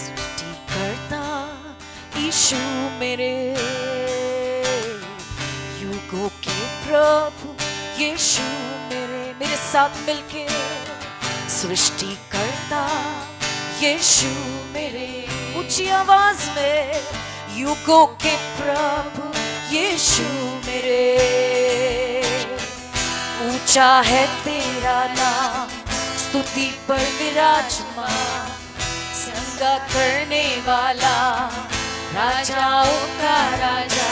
सृष्टि करता यीशु मेरे युगो के प्रभु यीशु मेरे मेरे साथ मिलके सृष्टि करता यीशु मेरे ऊंची आवाज में युगो के प्रभु यीशु मेरे ऊंचा है तेरा नाम स्तुति पर विराजमान का करने वाला राजाओं का राजा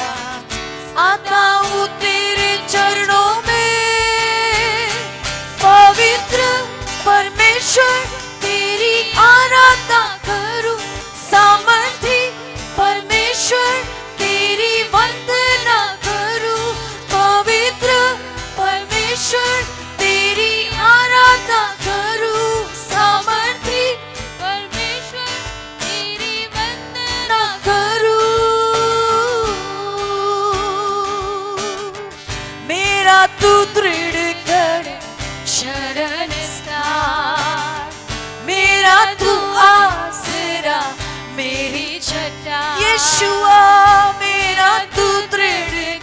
आता हूँ तेरे चरणों में पवित्र परमेश्वर तेरी आराधना करूँ सामर्थ्य छटा मेरा तू दृढ़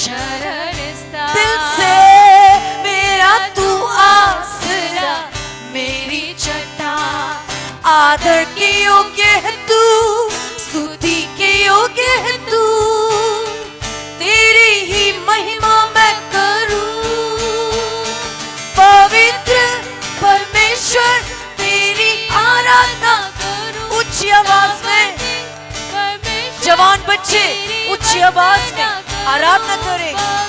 शरण दिल से मेरा तू आसरा मेरी छटा आदर के योग्य है तू स्तुति के योग्य है तू तेरी ही महिमा मैं करूं पवित्र परमेश्वर तेरी आराधना करूं उच्च आवाज जवान बच्चे उच्च आवाज में आराधना करें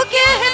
okay.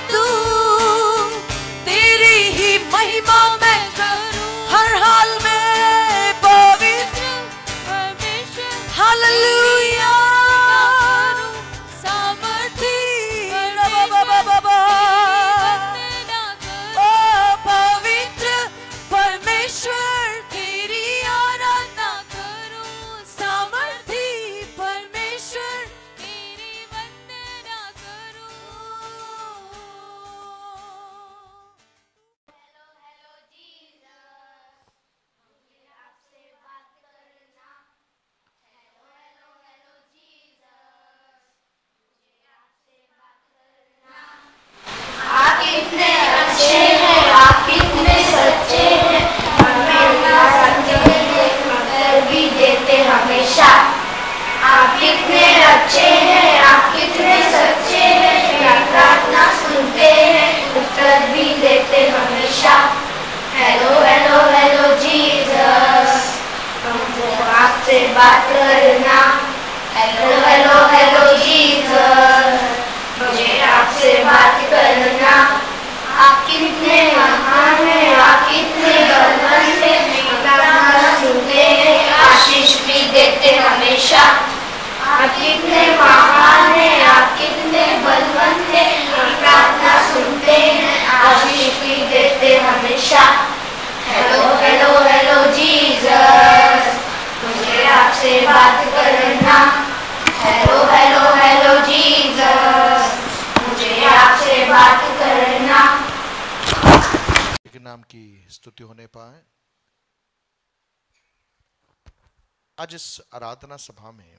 प्रार्थना सभा में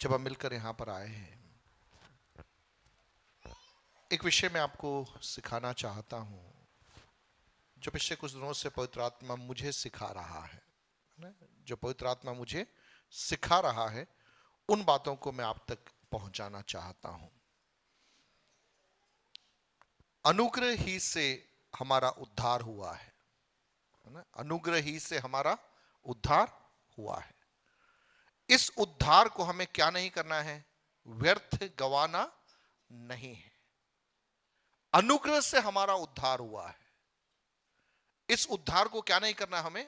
जब हम मिलकर यहाँ पर आए हैं एक विषय मैं आपको सिखाना चाहता हूँ जो पिछले कुछ दिनों से पवित्र आत्मा मुझे सिखा रहा है ना जो पवित्र आत्मा मुझे सिखा रहा है उन बातों को मैं आप तक पहुंचाना चाहता हूं अनुग्रह ही से हमारा उद्धार हुआ है ना अनुग्रह ही से हमारा उद्धार हुआ है इस उद्धार को हमें क्या नहीं करना है व्यर्थ गवाना नहीं है अनुग्रह से हमारा उद्धार हुआ है इस उद्धार को क्या नहीं करना हमें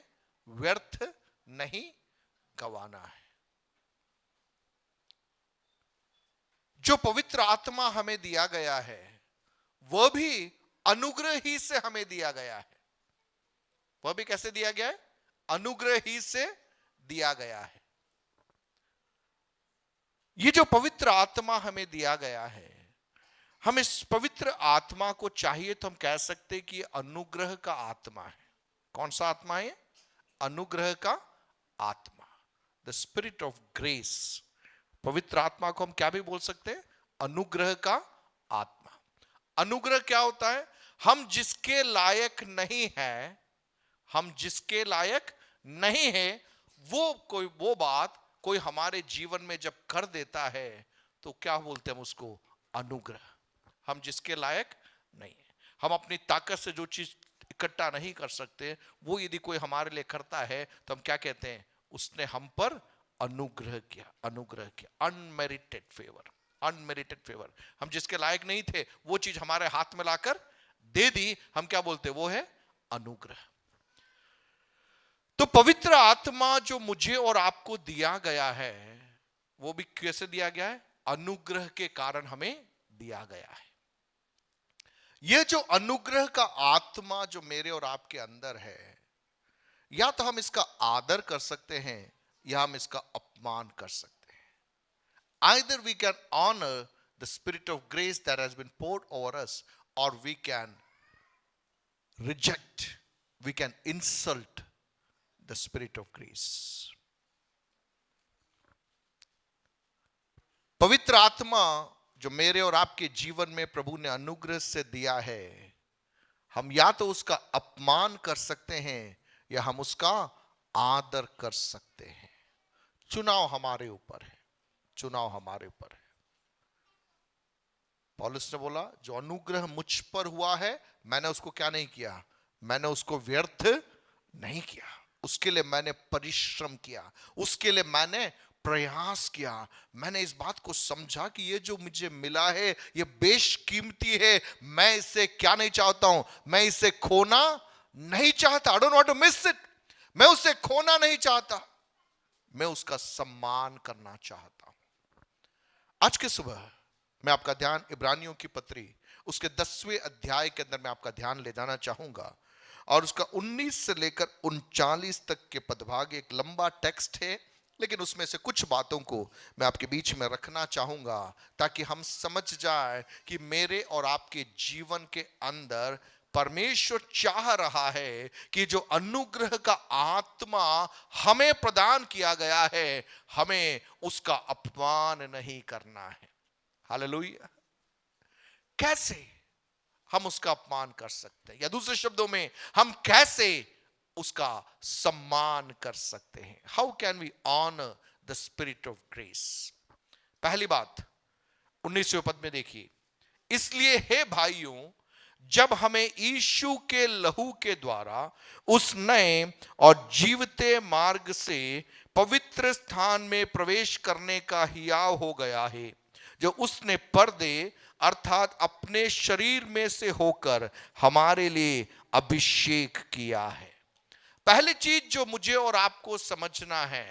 व्यर्थ नहीं गवाना है जो पवित्र आत्मा हमें दिया गया है वह भी अनुग्रह ही से हमें दिया गया है वह भी कैसे दिया गया है अनुग्रह ही से दिया गया है ये जो पवित्र आत्मा हमें दिया गया है हम इस पवित्र आत्मा को चाहिए तो हम कह सकते कि अनुग्रह का आत्मा है कौन सा आत्मा है अनुग्रह का आत्मा द स्पिरिट ऑफ ग्रेस पवित्र आत्मा को हम क्या भी बोल सकते हैं अनुग्रह का आत्मा अनुग्रह क्या होता है हम जिसके लायक नहीं है हम जिसके लायक नहीं है वो कोई वो बात कोई हमारे जीवन में जब कर देता है तो क्या बोलते हैं हम उसको अनुग्रह हम जिसके लायक नहीं है हम अपनी ताकत से जो चीज इकट्ठा नहीं कर सकते वो यदि कोई हमारे लिए करता है तो हम क्या कहते हैं उसने हम पर अनुग्रह किया अनुग्रह किया अनमेरिटेड फेवर अनमेरिटेड फेवर हम जिसके लायक नहीं थे वो चीज हमारे हाथ में लाकर दे दी हम क्या बोलते वो है अनुग्रह तो पवित्र आत्मा जो मुझे और आपको दिया गया है वो भी कैसे दिया गया है अनुग्रह के कारण हमें दिया गया है यह जो अनुग्रह का आत्मा जो मेरे और आपके अंदर है या तो हम इसका आदर कर सकते हैं या हम इसका अपमान कर सकते हैं either we can honour the spirit of grace that has been poured over us or we can reject we can insult the Spirit of grace. पवित्र आत्मा जो मेरे और आपके जीवन में प्रभु ने अनुग्रह से दिया है हम या तो उसका अपमान कर सकते हैं या हम उसका आदर कर सकते हैं चुनाव हमारे ऊपर है चुनाव हमारे ऊपर है पॉलिस ने बोला जो अनुग्रह मुझ पर हुआ है मैंने उसको क्या नहीं किया मैंने उसको व्यर्थ नहीं किया उसके लिए मैंने परिश्रम किया उसके लिए मैंने प्रयास किया मैंने इस बात को समझा कि ये जो मुझे मिला है ये बेशकीमती है मैं इसे क्या नहीं चाहता हूं मैं इसे खोना नहीं चाहता I don't want to miss it मैं उसे खोना नहीं चाहता मैं उसका सम्मान करना चाहता हूं आज के सुबह मैं आपका ध्यान इब्रानियों की पत्री उसके दसवें अध्याय के अंदर मैं आपका ध्यान ले जाना चाहूंगा और उसका 19 से लेकर उनचालीस तक के पदभाग एक लंबा टेक्स्ट है लेकिन उसमें से कुछ बातों को मैं आपके बीच में रखना चाहूंगा ताकि हम समझ जाए कि मेरे और आपके जीवन के अंदर परमेश्वर चाह रहा है कि जो अनुग्रह का आत्मा हमें प्रदान किया गया है हमें उसका अपमान नहीं करना है हालेलुया कैसे हम उसका अपमान कर सकते हैं या दूसरे शब्दों में हम कैसे उसका सम्मान कर सकते हैं how can we on the spirit of grace पहली बात उन्नीसवें पद में देखिए इसलिए हे भाइयों जब हमें ईशु के लहू के द्वारा उस नए और जीवते मार्ग से पवित्र स्थान में प्रवेश करने का हियाव हो गया है जो उसने पर्दे अर्थात अपने शरीर में से होकर हमारे लिए अभिषेक किया है पहली चीज जो मुझे और आपको समझना है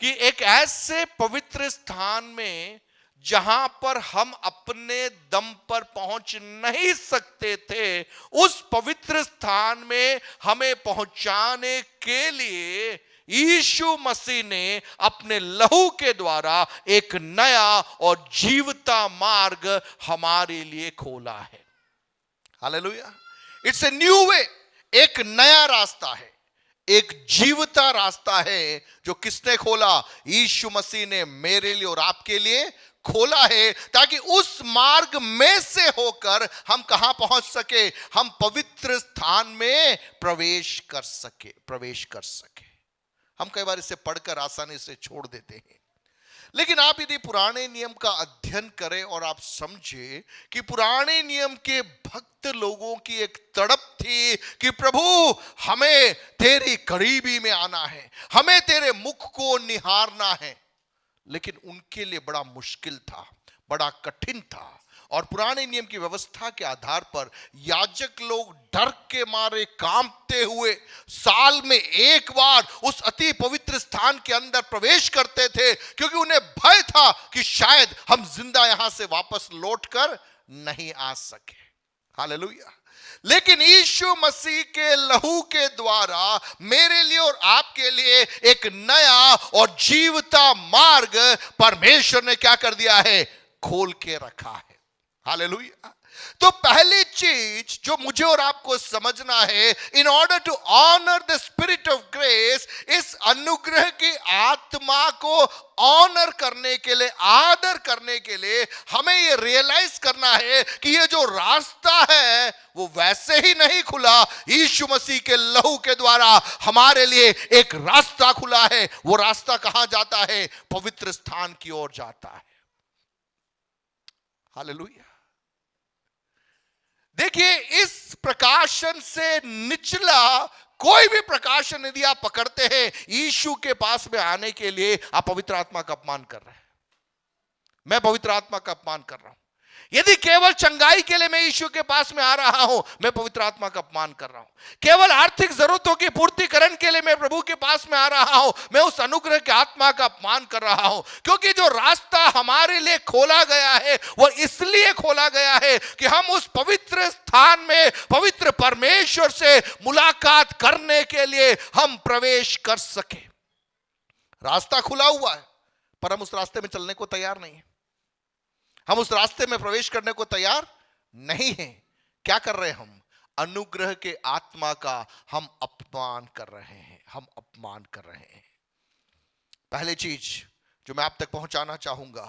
कि एक ऐसे पवित्र स्थान में जहां पर हम अपने दम पर पहुंच नहीं सकते थे उस पवित्र स्थान में हमें पहुंचाने के लिए यीशु मसीह ने अपने लहू के द्वारा एक नया और जीवता मार्ग हमारे लिए खोला है hallelujah it's a new way एक नया रास्ता है एक जीवता रास्ता है जो किसने खोला यीशु मसीह ने मेरे लिए और आपके लिए खोला है ताकि उस मार्ग में से होकर हम कहा पहुंच सके हम पवित्र स्थान में प्रवेश कर सके प्रवेश कर सके हम कई बार इसे पढ़कर आसानी से छोड़ देते हैं लेकिन आप यदि पुराने नियम का अध्ययन करें और आप समझे कि पुराने नियम के भक्त लोगों की एक तड़प थी कि प्रभु हमें तेरी करीबी में आना है हमें तेरे मुख को निहारना है लेकिन उनके लिए बड़ा मुश्किल था बड़ा कठिन था और पुराने नियम की व्यवस्था के आधार पर याजक लोग डर के मारे कांपते हुए साल में एक बार उस अति पवित्र स्थान के अंदर प्रवेश करते थे क्योंकि उन्हें भय था कि शायद हम जिंदा यहां से वापस लौटकर नहीं आ सके हालेलुया लेकिन यीशु मसीह के लहू के द्वारा मेरे लिए और आपके लिए एक नया और जीवता मार्ग परमेश्वर ने क्या कर दिया है खोल के रखा है हालेलुया तो पहली चीज जो मुझे और आपको समझना है in order to honour the spirit of grace इस अनुग्रह की आत्मा को ऑनर करने के लिए आदर करने के लिए हमें यह रियलाइज करना है कि यह जो रास्ता है वो वैसे ही नहीं खुला यीशु मसीह के लहू के द्वारा हमारे लिए एक रास्ता खुला है वो रास्ता कहां जाता है पवित्र स्थान की ओर जाता है हालेलुया देखिए इस प्रकाशन से निचला कोई भी प्रकाशन यदि आप पकड़ते हैं ईशु के पास में आने के लिए आप पवित्र आत्मा का अपमान कर रहे हैं मैं पवित्र आत्मा का अपमान कर रहा हूं यदि केवल चंगाई के लिए मैं यीशु के पास में आ रहा हूं मैं पवित्र आत्मा का अपमान कर रहा हूं केवल आर्थिक जरूरतों की पूर्तिकरण के लिए मैं प्रभु के पास में आ रहा हूं मैं उस अनुग्रह के आत्मा का अपमान कर रहा हूं क्योंकि जो रास्ता हमारे लिए खोला गया है वह इसलिए खोला गया है कि हम उस पवित्र स्थान में पवित्र परमेश्वर से मुलाकात करने के लिए हम प्रवेश कर सके रास्ता खुला हुआ है पर हम उस रास्ते में चलने को तैयार नहीं है हम उस रास्ते में प्रवेश करने को तैयार नहीं है क्या कर रहे हैं हम अनुग्रह के आत्मा का हम अपमान कर रहे हैं हम अपमान कर रहे हैं पहले चीज जो मैं आप तक पहुंचाना चाहूंगा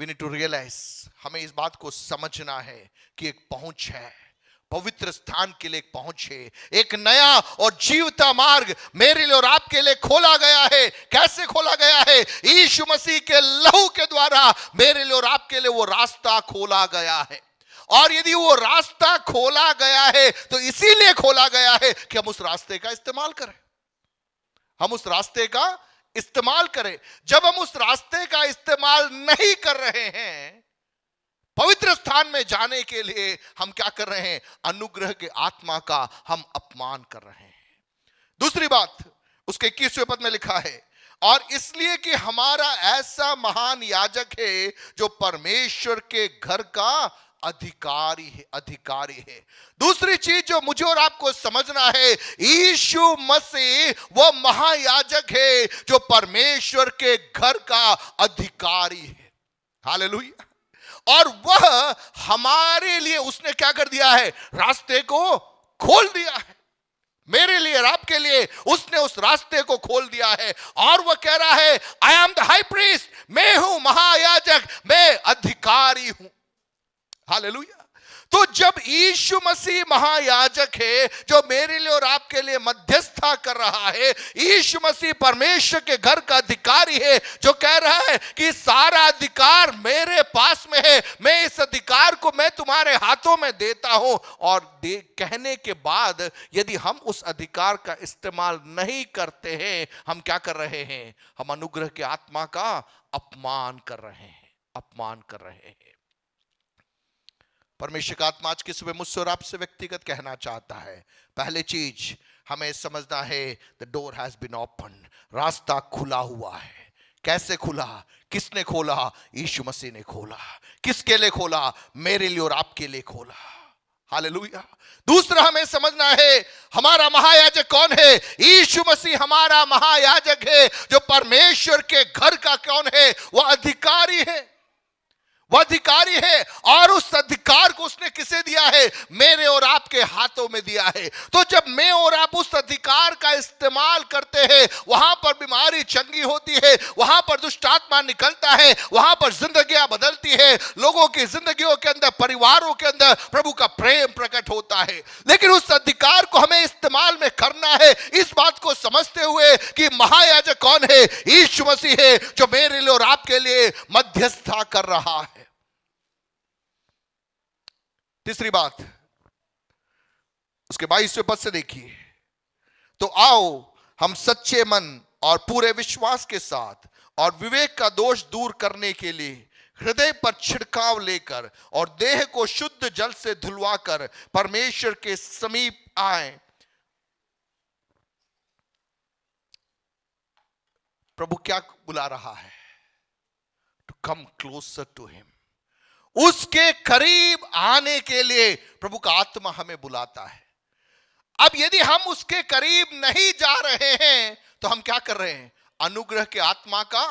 वी नीड टू रियलाइज हमें इस बात को समझना है कि एक पहुंच है पवित्र स्थान के लिए पहुंचे एक नया और जीवता मार्ग मेरे लिए और आपके लिए खोला गया है कैसे खोला गया है ईशु मसीह के लहू के द्वारा मेरे लिए और आपके लिए वो रास्ता खोला गया है और यदि वो रास्ता खोला गया है तो इसीलिए खोला गया है कि हम उस रास्ते का इस्तेमाल करें हम उस रास्ते का इस्तेमाल करें जब हम उस रास्ते का इस्तेमाल नहीं कर रहे हैं पवित्र स्थान में जाने के लिए हम क्या कर रहे हैं अनुग्रह के आत्मा का हम अपमान कर रहे हैं दूसरी बात उसके इक्कीसवें पद में लिखा है और इसलिए कि हमारा ऐसा महान याजक है जो परमेश्वर के घर का अधिकारी है अधिकारी है दूसरी चीज जो मुझे और आपको समझना है यीशु मसीह वो महायाजक है जो परमेश्वर के घर का अधिकारी है हालेलुया और वह हमारे लिए उसने क्या कर दिया है रास्ते को खोल दिया है मेरे लिए और आपके लिए उसने उस रास्ते को खोल दिया है और वह कह रहा है I am the high priest मैं हूं महायाजक मैं अधिकारी हूं हालेलुया तो जब यीशु मसीह महायाजक है जो मेरे लिए और आपके लिए मध्यस्था कर रहा है यीशु मसीह परमेश्वर के घर का अधिकारी है जो कह रहा है कि सारा अधिकार मेरे पास में है मैं इस अधिकार को मैं तुम्हारे हाथों में देता हूं और दे कहने के बाद यदि हम उस अधिकार का इस्तेमाल नहीं करते हैं हम क्या कर रहे हैं हम अनुग्रह के आत्मा का अपमान कर रहे हैं अपमान कर रहे हैं परमेश्वर का आत्मा आज की सुबह मुझसे और आपसे व्यक्तिगत कहना चाहता है पहले चीज हमें समझना है the door has been open रास्ता खुला हुआ है कैसे खुला किसने खोला यीशु मसीह ने खोला किसके लिए खोला मेरे लिए और आपके लिए खोला हालेलुया दूसरा हमें समझना है हमारा महायाजक कौन है यीशु मसीह हमारा महायाजक है जो परमेश्वर के घर का कौन है वह अधिकारी है वह अधिकारी है और उस अधिकार को उसने किसे दिया है मेरे और आपके हाथों में दिया है तो जब मैं और आप उस अधिकार का इस्तेमाल करते हैं वहां पर बीमारी चंगी होती है वहां पर दुष्ट आत्मा निकलता है वहां पर जिंदगी बदलती है लोगों की जिंदगी के अंदर परिवारों के अंदर प्रभु का प्रेम प्रकट होता है लेकिन उस अधिकार को हमें इस्तेमाल में करना है इस बात को समझते हुए कि महायाजक कौन है ईश्वसी मसीह है जो मेरे लिए और आपके लिए मध्यस्था कर रहा है तीसरी बात उसके बाईसवें पद से देखिए तो आओ हम सच्चे मन और पूरे विश्वास के साथ और विवेक का दोष दूर करने के लिए हृदय पर छिड़काव लेकर और देह को शुद्ध जल से धुलवाकर परमेश्वर के समीप आए प्रभु क्या बुला रहा है to come closer to him उसके करीब आने के लिए प्रभु का आत्मा हमें बुलाता है अब यदि हम उसके करीब नहीं जा रहे हैं तो हम क्या कर रहे हैं अनुग्रह के आत्मा का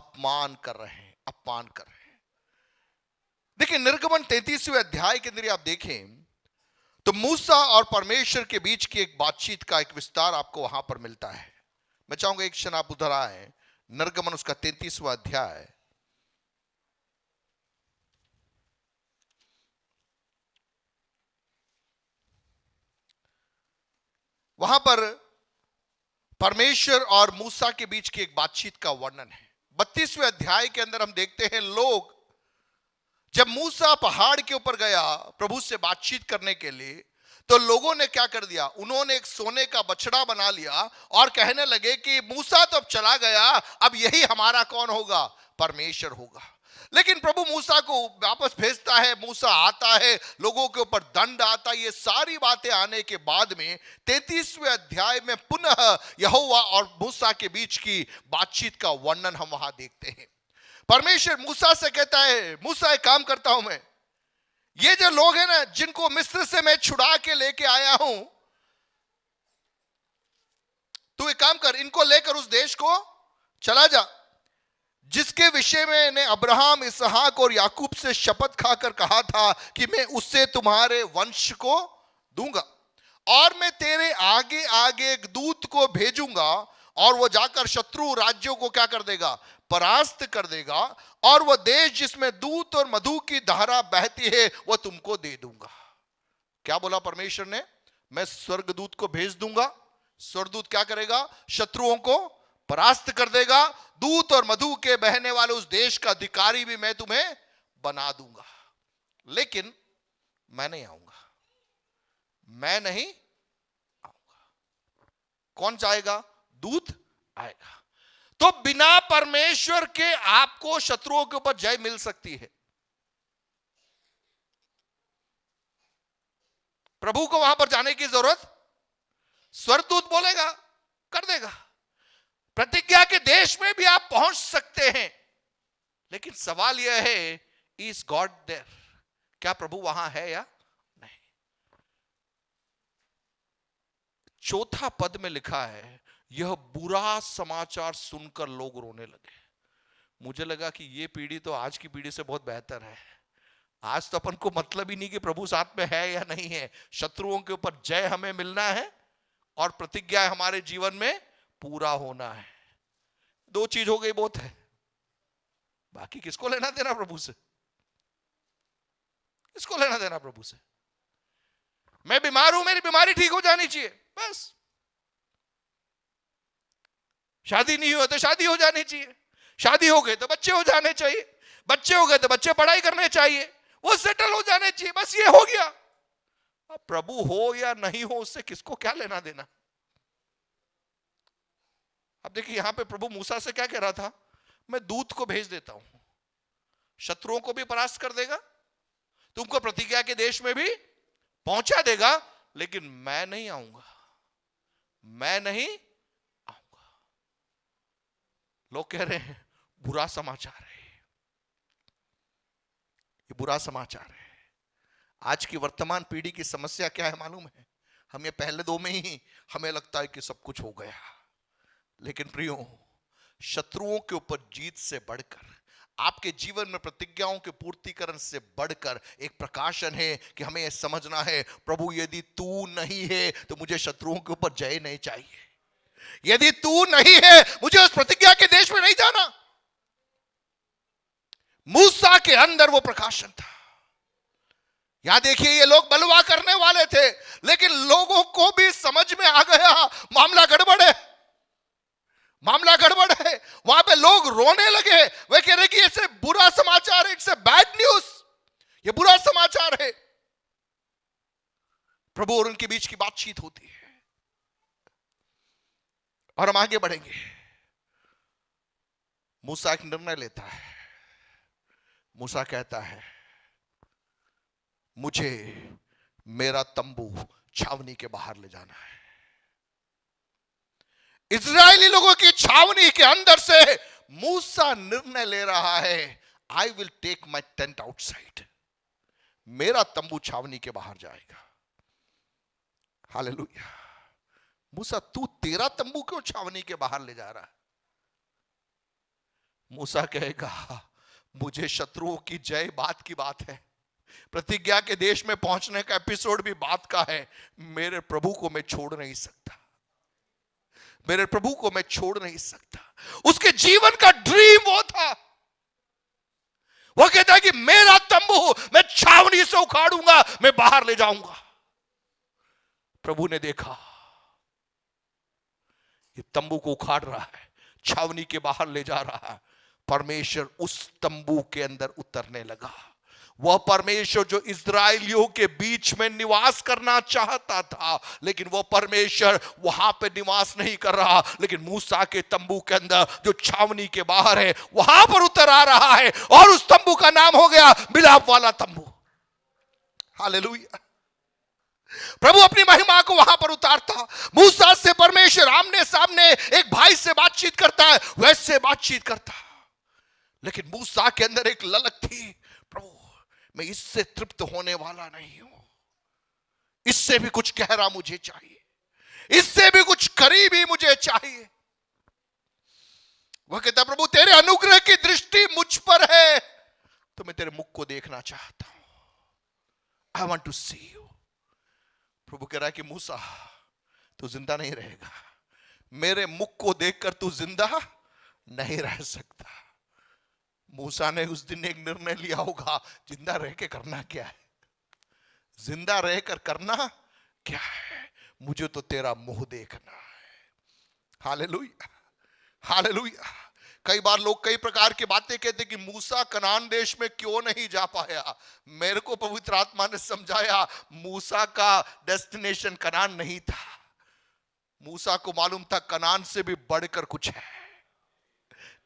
अपमान कर रहे हैं अपमान कर रहे हैं देखिए निर्गमन तैतीसवें अध्याय के अंदर आप देखें तो मूसा और परमेश्वर के बीच की एक बातचीत का एक विस्तार आपको वहां पर मिलता है मैं चाहूंगा एक क्षण आप उधर आए निर्गमन उसका तैतीसवा अध्याय वहां पर परमेश्वर और मूसा के बीच की एक बातचीत का वर्णन है बत्तीसवें अध्याय के अंदर हम देखते हैं लोग जब मूसा पहाड़ के ऊपर गया प्रभु से बातचीत करने के लिए तो लोगों ने क्या कर दिया उन्होंने एक सोने का बछड़ा बना लिया और कहने लगे कि मूसा तो अब चला गया अब यही हमारा कौन होगा परमेश्वर होगा लेकिन प्रभु मूसा को वापस भेजता है मूसा आता है लोगों के ऊपर दंड आता है ये सारी बातें आने के बाद में तैतीसवें अध्याय में पुनः यहोवा और मूसा के बीच की बातचीत का वर्णन हम वहां देखते हैं परमेश्वर मूसा से कहता है मूसा एक काम करता हूं मैं ये जो लोग हैं ना जिनको मिस्र से मैं छुड़ा के लेके आया हूं तू एक काम कर इनको लेकर उस देश को चला जा जिसके विषय में ने अब्राहम इसहाक और याकूब से शपथ खाकर कहा था कि मैं उससे तुम्हारे वंश को दूंगा और मैं तेरे आगे आगे एक दूत को भेजूंगा और वो जाकर शत्रु राज्यों को क्या कर देगा परास्त कर देगा और वह देश जिसमें दूत और मधु की धारा बहती है वह तुमको दे दूंगा क्या बोला परमेश्वर ने मैं स्वर्गदूत को भेज दूंगा स्वर्गदूत क्या करेगा शत्रुओं को परास्त कर देगा दूत और मधु के बहने वाले उस देश का अधिकारी भी मैं तुम्हें बना दूंगा लेकिन मैं नहीं आऊंगा मैं नहीं आऊंगा कौन जाएगा दूत आएगा तो बिना परमेश्वर के आपको शत्रुओं के ऊपर जय मिल सकती है प्रभु को वहां पर जाने की जरूरत स्वरदूत बोलेगा कर देगा प्रतिज्ञा के देश में भी आप पहुंच सकते हैं लेकिन सवाल यह है इज गॉड देर क्या प्रभु वहां है या नहीं चौथा पद में लिखा है यह बुरा समाचार सुनकर लोग रोने लगे मुझे लगा कि यह पीढ़ी तो आज की पीढ़ी से बहुत बेहतर है आज तो अपन को मतलब ही नहीं कि प्रभु साथ में है या नहीं है शत्रुओं के ऊपर जय हमें मिलना है और प्रतिज्ञा हमारे जीवन में पूरा होना है दो चीज हो गई बहुत है बाकी किसको लेना देना प्रभु से किसको लेना देना प्रभु से मैं बीमार हूं मेरी बीमारी ठीक हो जानी चाहिए बस शादी नहीं हुआ तो शादी हो जानी चाहिए शादी हो गई तो बच्चे हो जाने चाहिए बच्चे हो गए तो बच्चे पढ़ाई करने चाहिए वो सेटल हो जाने चाहिए बस ये हो गया अब प्रभु हो या नहीं हो उससे किसको क्या लेना देना अब देखिए यहां पे प्रभु मूसा से क्या कह रहा था मैं दूत को भेज देता हूं शत्रुओं को भी परास्त कर देगा तुमको प्रतिज्ञा के देश में भी पहुंचा देगा लेकिन मैं नहीं आऊंगा मैं नहीं आऊंगा लोग कह रहे हैं बुरा समाचार है ये बुरा समाचार है आज की वर्तमान पीढ़ी की समस्या क्या है मालूम है हमें पहले दो में ही हमें लगता है कि सब कुछ हो गया लेकिन प्रियो शत्रुओं के ऊपर जीत से बढ़कर आपके जीवन में प्रतिज्ञाओं के पूर्तिकरण से बढ़कर एक प्रकाशन है कि हमें यह समझना है प्रभु यदि तू नहीं है तो मुझे शत्रुओं के ऊपर जय नहीं चाहिए यदि तू नहीं है मुझे उस प्रतिज्ञा के देश में नहीं जाना मूसा के अंदर वो प्रकाशन था यहां देखिए ये लोग बलवा करने वाले थे लेकिन लोगों को भी समझ में आ गया मामला गड़बड़ है मामला गड़बड़ है वहां पे लोग रोने लगे वे कह रहे कि ऐसे बुरा समाचार है ए बैड न्यूज ये बुरा समाचार है प्रभु और उनके बीच की बातचीत होती है और हम आगे बढ़ेंगे मूसा एक निर्णय लेता है मूसा कहता है मुझे मेरा तंबू छावनी के बाहर ले जाना है इसराइली लोगों की छावनी के अंदर से मूसा निर्णय ले रहा है I will take my tent outside मेरा तंबू छावनी के बाहर जाएगा हाल मूसा तू तेरा तंबू क्यों छावनी के बाहर ले जा रहा है मूसा कहेगा मुझे शत्रुओं की जय बात की बात है प्रतिज्ञा के देश में पहुंचने का एपिसोड भी बात का है मेरे प्रभु को मैं छोड़ नहीं सकता मेरे प्रभु को मैं छोड़ नहीं सकता उसके जीवन का ड्रीम वो था वो कहता है कि मेरा तंबू मैं छावनी से उखाड़ूंगा मैं बाहर ले जाऊंगा प्रभु ने देखा ये तंबू को उखाड़ रहा है छावनी के बाहर ले जा रहा है परमेश्वर उस तंबू के अंदर उतरने लगा वह परमेश्वर जो इसराइलियों के बीच में निवास करना चाहता था लेकिन वह परमेश्वर वहां पे निवास नहीं कर रहा लेकिन मूसा के तंबू के अंदर जो छावनी के बाहर है वहां पर उतर आ रहा है और उस तंबू का नाम हो गया मिलाप वाला तंबू हाल प्रभु अपनी महिमा को वहां पर उतारता मूसा से परमेश्वर आमने सामने एक भाई से बातचीत करता है वैसे बातचीत करता लेकिन मूसा के अंदर एक ललक थी मैं इससे तृप्त होने वाला नहीं हूं इससे भी कुछ गहरा मुझे चाहिए इससे भी कुछ करीबी मुझे चाहिए वह कहता प्रभु तेरे अनुग्रह की दृष्टि मुझ पर है तो मैं तेरे मुख को देखना चाहता हूं I want to see you प्रभु कह रहा है कि मूसा तू जिंदा नहीं रहेगा मेरे मुख को देखकर तू जिंदा नहीं रह सकता मूसा ने उस दिन एक निर्णय लिया होगा जिंदा रह के करना क्या है जिंदा रहकर करना क्या है मुझे तो तेरा मुंह देखना है हाले हालेलुया कई बार लोग कई प्रकार की बातें कहते कि मूसा कनान देश में क्यों नहीं जा पाया मेरे को पवित्र आत्मा ने समझाया मूसा का डेस्टिनेशन कनान नहीं था मूसा को मालूम था कनान से भी बढ़कर कुछ है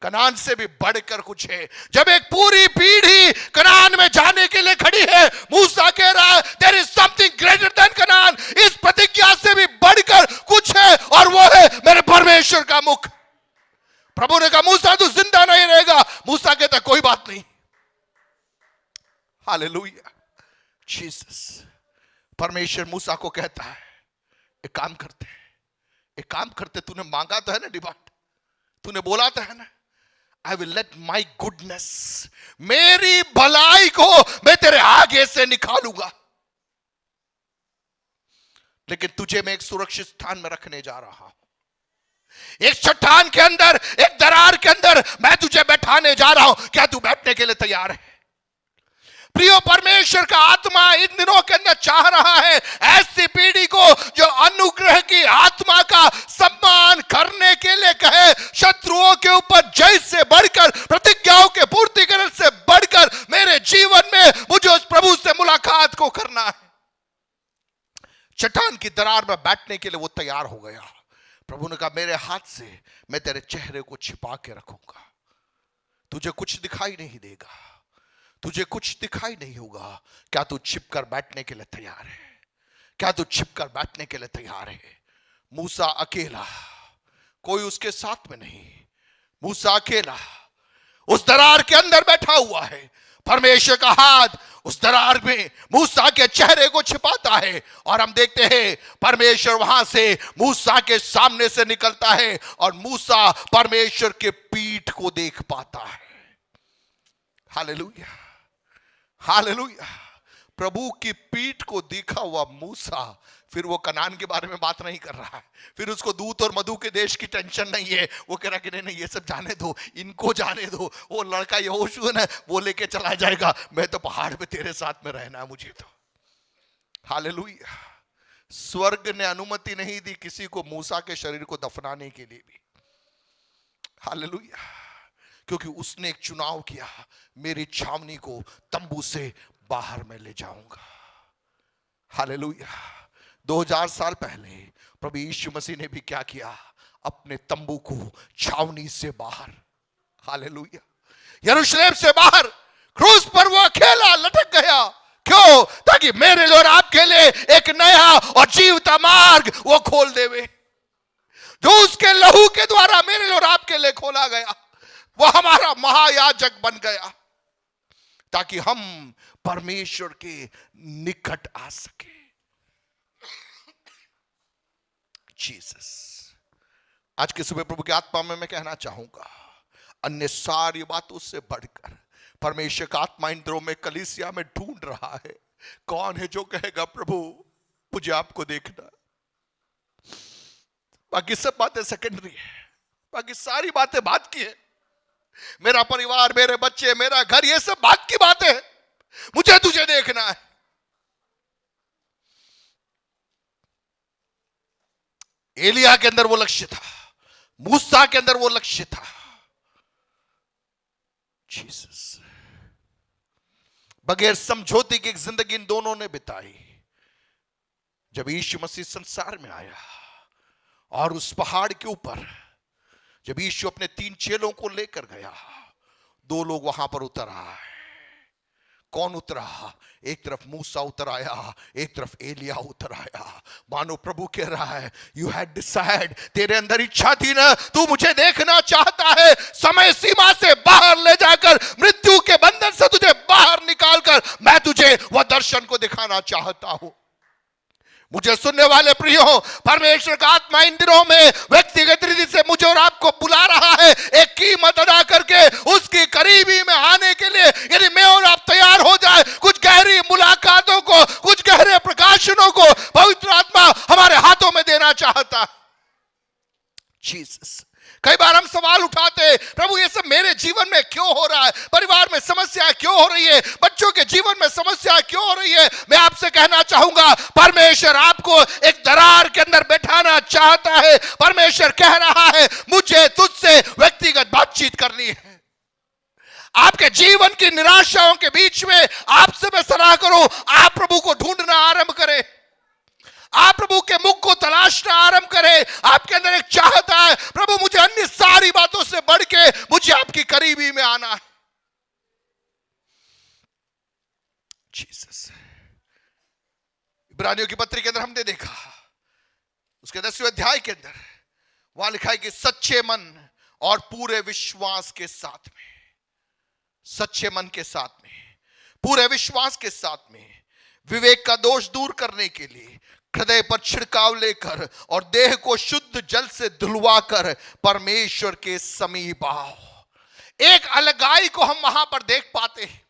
कनान से भी बढ़कर कुछ है जब एक पूरी पीढ़ी कनान में जाने के लिए खड़ी है मूसा कह रहा है there is something greater than Canaan इस प्रतिज्ञा से भी बढ़कर कुछ है और वो है मेरे परमेश्वर का मुख प्रभु ने कहा मूसा तो जिंदा नहीं रहेगा मूसा कहता कोई बात नहीं हालेलुया जीसस परमेश्वर मूसा को कहता है एक काम करते हैं एक काम करते तूने मांगा तो है ना डिबाट तूने बोला तो है ना I will let my goodness मेरी भलाई को मैं तेरे आगे से निकालूंगा लेकिन तुझे मैं एक सुरक्षित स्थान में रखने जा रहा हूं एक चट्टान के अंदर एक दरार के अंदर मैं तुझे बैठाने जा रहा हूं क्या तू बैठने के लिए तैयार है प्रियो परमेश्वर का आत्मा इन दिनों के अंदर चाह रहा है ऐसी पीढ़ी को जो अनुग्रह की आत्मा का सम्मान करने के लिए कहे शत्रुओं के ऊपर जय से बढ़कर प्रतिज्ञाओं के पूर्तिकरण से बढ़कर मेरे जीवन में मुझे उस प्रभु से मुलाकात को करना है चट्टान की दरार में बैठने के लिए वो तैयार हो गया प्रभु ने कहा मेरे हाथ से मैं तेरे चेहरे को छिपा के रखूंगा तुझे कुछ दिखाई नहीं देगा तुझे कुछ दिखाई नहीं होगा क्या तू छिप कर बैठने के लिए तैयार है क्या तू छिप कर बैठने के लिए तैयार है मूसा अकेला कोई उसके साथ में नहीं मूसा अकेला उस दरार के अंदर बैठा हुआ है परमेश्वर का हाथ उस दरार में मूसा के चेहरे को छिपाता है और हम देखते हैं परमेश्वर वहां से मूसा के सामने से निकलता है और मूसा परमेश्वर के पीठ को देख पाता है हालेलुया हालेलुया प्रभु की पीठ को देखा हुआ मूसा फिर वो कनान के बारे में बात नहीं कर रहा है फिर उसको दूत और मधु के देश की टेंशन नहीं है वो कह रहा कि नहीं नहीं ये सब जाने दो इनको जाने दो वो लड़का यहोशुन है वो लेके चला जाएगा मैं तो पहाड़ पे तेरे साथ में रहना है मुझे तो हाल स्वर्ग ने अनुमति नहीं दी किसी को मूसा के शरीर को दफनाने के लिए भी हाल हालेलुया क्योंकि उसने एक चुनाव किया मेरी छावनी को तंबू से बाहर में ले जाऊंगा हाले 2000 साल पहले प्रभु यीशु मसीह ने भी क्या किया अपने तंबू को छावनी से बाहर हाले यरूशलेम से बाहर क्रूस पर वह अकेला लटक गया क्यों ताकि मेरे लिए और आपके लिए एक नया और जीवता मार्ग वो खोल देवे जो उसके लहू के द्वारा मेरे लिए और आपके लिए खोला गया वह हमारा महायाजक बन गया ताकि हम परमेश्वर के निकट आ सके जीसस आज के सुबह प्रभु की आत्मा में मैं कहना चाहूंगा अन्य सारी बातों से बढ़कर परमेश्वर का आत्मा इन में कलिसिया में ढूंढ रहा है कौन है जो कहेगा प्रभु मुझे आपको देखना बाकी सब बातें सेकेंडरी है बाकी सारी बातें बात की है मेरा परिवार मेरे बच्चे मेरा घर ये सब बात की बातें है मुझे तुझे देखना है एलिया के अंदर वो लक्ष्य था मूसा के अंदर वो लक्ष्य था जीसस बगैर समझौते की जिंदगी इन दोनों ने बिताई जब ईश मसीह संसार में आया और उस पहाड़ के ऊपर जब यीशु अपने तीन चेलों को लेकर गया दो लोग वहां पर उतर आए कौन उतरा एक तरफ मूसा उतर आया एक तरफ एलिया उतर आया मानो प्रभु कह रहा है यू हैड डिसाइड तेरे अंदर इच्छा थी ना तू मुझे देखना चाहता है समय सीमा से बाहर ले जाकर मृत्यु के बंधन से तुझे बाहर निकालकर मैं तुझे वह दर्शन को दिखाना चाहता हूं मुझे सुनने वाले प्रिय हो परमेश्वर का आत्मा इन दिनों में व्यक्तिगत रीति से मुझे और आपको बुला रहा है एक कीमत अदा करके उसकी करीबी में आने के लिए यदि मैं और आप तैयार हो जाए कुछ गहरी मुलाकातों को कुछ गहरे प्रकाशनों को पवित्र आत्मा हमारे हाथों में देना चाहता है जीसस कई बार हम सवाल उठाते प्रभु ये सब मेरे जीवन में क्यों हो रहा है परिवार में समस्या क्यों हो रही है बच्चों के जीवन में समस्या क्यों हो रही है मैं आपसे कहना चाहूंगा परमेश्वर आपको एक दरार के अंदर बैठाना चाहता है परमेश्वर कह रहा है मुझे तुझसे व्यक्तिगत बातचीत करनी है आपके जीवन की निराशाओं के बीच में आपसे मैं सलाह करूं आप प्रभु को ढूंढना आरंभ करें आप प्रभु के मुख को तलाशना आरंभ करें आपके अंदर एक चाहत आए प्रभु मुझे अन्य सारी बातों से बढ़ के मुझे आपकी करीबी में आना इब्रानियों की पत्री के अंदर हमने देखा उसके दसवें अध्याय के अंदर वहां लिखा है कि सच्चे मन और पूरे विश्वास के साथ में सच्चे मन के साथ में पूरे विश्वास के साथ में विवेक का दोष दूर करने के लिए हृदय पर छिड़काव लेकर और देह को शुद्ध जल से धुलवा कर परमेश्वर के समीप आओ एक अलगाई को हम वहां पर देख पाते हैं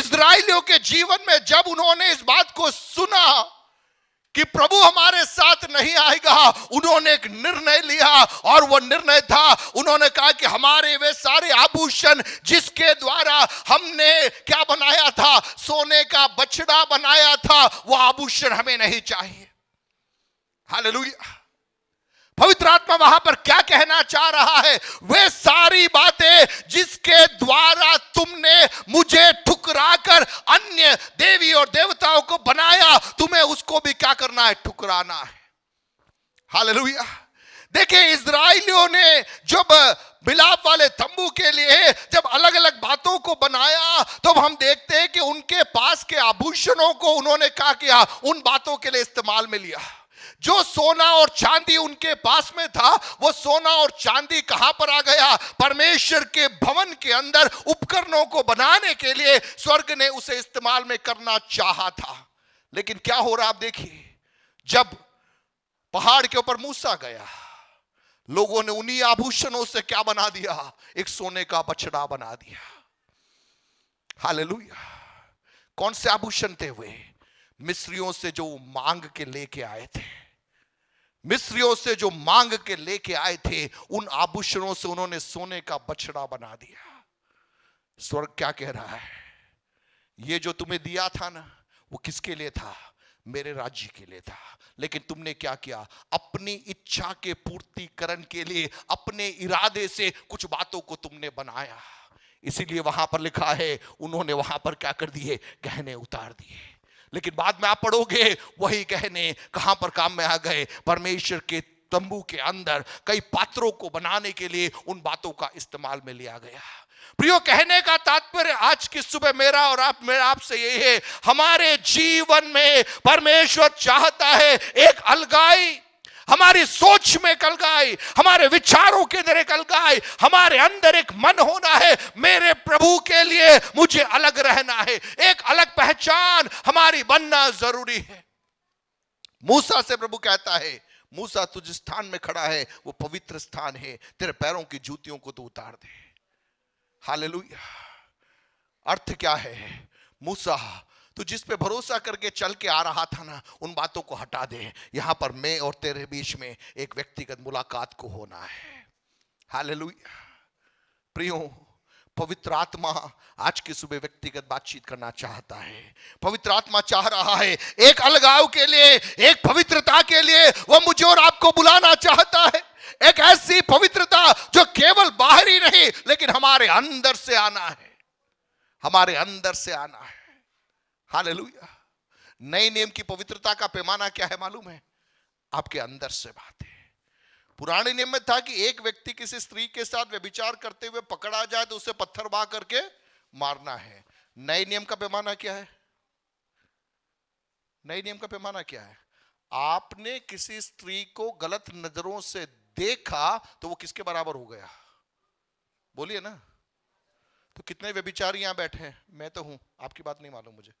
इसराइलियों के जीवन में जब उन्होंने इस बात को सुना कि प्रभु हमारे साथ नहीं आएगा उन्होंने एक निर्णय लिया और वो निर्णय था उन्होंने कहा कि हमारे वे सारे आभूषण जिसके द्वारा हमने क्या बनाया था सोने का बछड़ा बनाया था वो आभूषण हमें नहीं चाहिए हालेलुया पवित्र आत्मा वहां पर क्या कहना चाह रहा है वे सारी बातें जिसके द्वारा तुमने मुझे ठुकरा कर अन्य देवी और देवताओं को बनाया तुम्हें उसको भी क्या करना है ठुकराना है हालेलुया देखिए इसराइलियों ने जब मिलाप वाले तंबू के लिए जब अलग अलग बातों को बनाया तो हम देखते हैं कि उनके पास के आभूषणों को उन्होंने क्या किया उन बातों के लिए इस्तेमाल में लिया जो सोना और चांदी उनके पास में था वो सोना और चांदी कहां पर आ गया परमेश्वर के भवन के अंदर उपकरणों को बनाने के लिए स्वर्ग ने उसे इस्तेमाल में करना चाहा था लेकिन क्या हो रहा आप देखिए जब पहाड़ के ऊपर मूसा गया लोगों ने उन्हीं आभूषणों से क्या बना दिया एक सोने का बछड़ा बना दिया हाल कौन से आभूषण थे हुए मिस्रियों से जो मांग के लेके आए थे मिस्रियों से जो मांग के लेके आए थे उन आभूषणों से उन्होंने सोने का बछड़ा बना दिया स्वर्ग क्या कह रहा है ये जो तुम्हें दिया था ना वो किसके लिए था मेरे राज्य के लिए था लेकिन तुमने क्या किया अपनी इच्छा के पूर्तिकरण के लिए अपने इरादे से कुछ बातों को तुमने बनाया इसीलिए वहां पर लिखा है उन्होंने वहां पर क्या कर दिए गहने उतार दिए लेकिन बाद में आप पढ़ोगे वही गहने कहां पर काम में आ गए परमेश्वर के तंबू के अंदर कई पात्रों को बनाने के लिए उन बातों का इस्तेमाल में लिया गया प्रियो कहने का तात्पर्य आज की सुबह मेरा और आप मेरा आपसे यही है हमारे जीवन में परमेश्वर चाहता है एक अलगाई हमारी सोच में कल गाय हमारे विचारों के अंदर कल गाय हमारे अंदर एक मन होना है मेरे प्रभु के लिए मुझे अलग रहना है एक अलग पहचान हमारी बनना जरूरी है मूसा से प्रभु कहता है मूसा तू जिस स्थान में खड़ा है वो पवित्र स्थान है तेरे पैरों की जूतियों को तो उतार दे हालेलुया अर्थ क्या है मूसा तो जिस पे भरोसा करके चल के आ रहा था ना उन बातों को हटा दे यहां पर मैं और तेरे बीच में एक व्यक्तिगत मुलाकात को होना है प्रियो पवित्र आत्मा आज की सुबह व्यक्तिगत बातचीत करना चाहता है पवित्र आत्मा चाह रहा है एक अलगाव के लिए एक पवित्रता के लिए वो मुझे और आपको बुलाना चाहता है एक ऐसी पवित्रता जो केवल बाहरी नहीं लेकिन हमारे अंदर से आना है हमारे अंदर से आना है हालेलुया नए नियम की पवित्रता का पैमाना क्या है मालूम है आपके अंदर से बात है पुराने नियम में था कि एक व्यक्ति किसी स्त्री के साथ व्यभिचार करते हुए पकड़ा जाए तो उसे पत्थर बा करके मारना है नए नियम का पैमाना क्या है नए नियम का पैमाना क्या है आपने किसी स्त्री को गलत नजरों से देखा तो वो किसके बराबर हो गया बोलिए ना तो कितने व्यभिचारी यहां बैठे हैं मैं तो हूं आपकी बात नहीं मालूम मुझे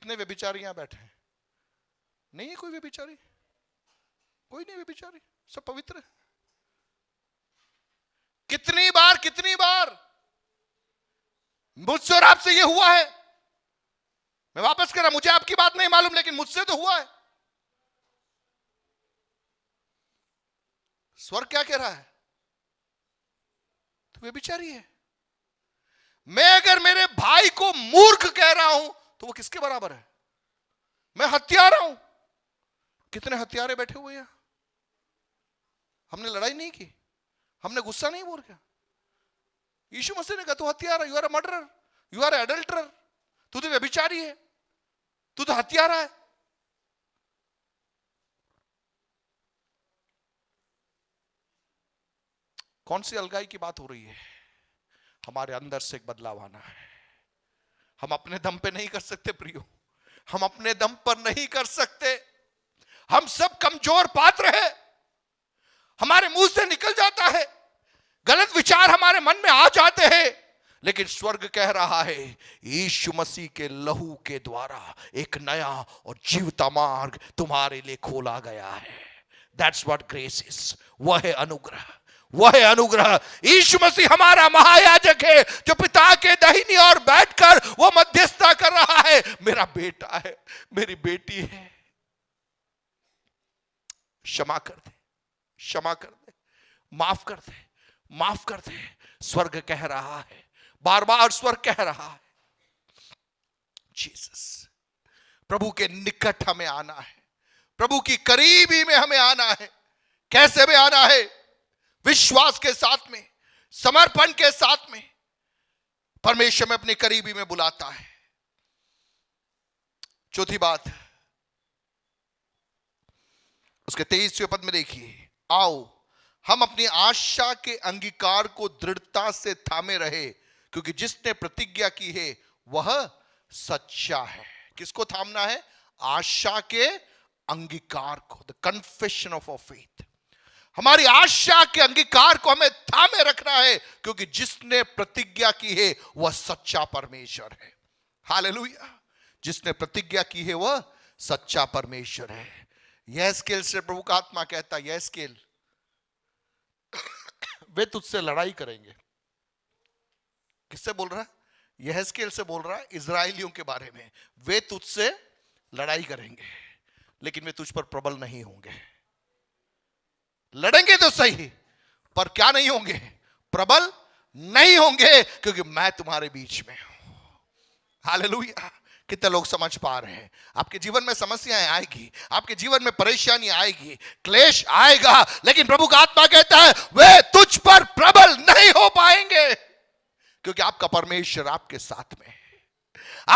कितने व्यभिचारी बैठे हैं नहीं है कोई व्यभिचारी कोई नहीं व्यभिचारी सब पवित्र है कितनी बार कितनी बार मुझसे और आपसे ये हुआ है मैं वापस कर रहा मुझे आपकी बात नहीं मालूम लेकिन मुझसे तो हुआ है स्वर क्या कह रहा है तो वे बिचारी है मैं अगर मेरे भाई को मूर्ख कह रहा हूं तो वो किसके बराबर है मैं हत्यारा हूं कितने हत्यारे बैठे हुए हैं हमने लड़ाई नहीं की हमने गुस्सा नहीं बोल क्या यीशु मसीह ने कहा तू हत्यारा you are a murderer you are adulterer तू तो व्यभिचारी है तू तो हत्यारा है कौन सी अलगाई की बात हो रही है हमारे अंदर से एक बदलाव आना है हम अपने दम पे नहीं कर सकते प्रियो हम अपने दम पर नहीं कर सकते हम सब कमजोर पात्र हैं हमारे मुंह से निकल जाता है गलत विचार हमारे मन में आ जाते हैं लेकिन स्वर्ग कह रहा है यीशु मसीह के लहू के द्वारा एक नया और जीवता मार्ग तुम्हारे लिए खोला गया है दैट्स व्हाट ग्रेस इज वह है अनुग्रह वह अनुग्रह यीशु मसीह हमारा महायाजक है जो पिता के दहिनी और बैठकर वो मध्यस्थता कर रहा है मेरा बेटा है मेरी बेटी है क्षमा कर दे क्षमा कर दे माफ कर दे माफ कर दे स्वर्ग कह रहा है बार बार स्वर्ग कह रहा है जीसस प्रभु के निकट हमें आना है प्रभु की करीबी में हमें आना है कैसे में आना है विश्वास के साथ में समर्पण के साथ में परमेश्वर में अपने करीबी में बुलाता है चौथी बात उसके तेईसवें पद में देखिए आओ हम अपनी आशा के अंगीकार को दृढ़ता से थामे रहे क्योंकि जिसने प्रतिज्ञा की है वह सच्चा है किसको थामना है आशा के अंगीकार को the confession of a faith हमारी आशा के अंगीकार को हमें थामे रखना है क्योंकि जिसने प्रतिज्ञा की है वह सच्चा परमेश्वर है हाल जिसने प्रतिज्ञा की है वह सच्चा परमेश्वर है यह स्केल से प्रभु का आत्मा कहता यह स्केल वे तुझसे लड़ाई करेंगे किससे बोल रहा है यह स्केल से बोल रहा है इसराइलियों के बारे में वे तुझसे लड़ाई करेंगे लेकिन वे तुझ पर प्रबल नहीं होंगे लड़ेंगे तो सही पर क्या नहीं होंगे प्रबल नहीं होंगे क्योंकि मैं तुम्हारे बीच में हूं हालेलुया कितने लोग समझ पा रहे हैं आपके जीवन में समस्याएं आएगी आपके जीवन में परेशानी आएगी क्लेश आएगा लेकिन प्रभु का आत्मा कहता है वे तुझ पर प्रबल नहीं हो पाएंगे क्योंकि आपका परमेश्वर आपके साथ में है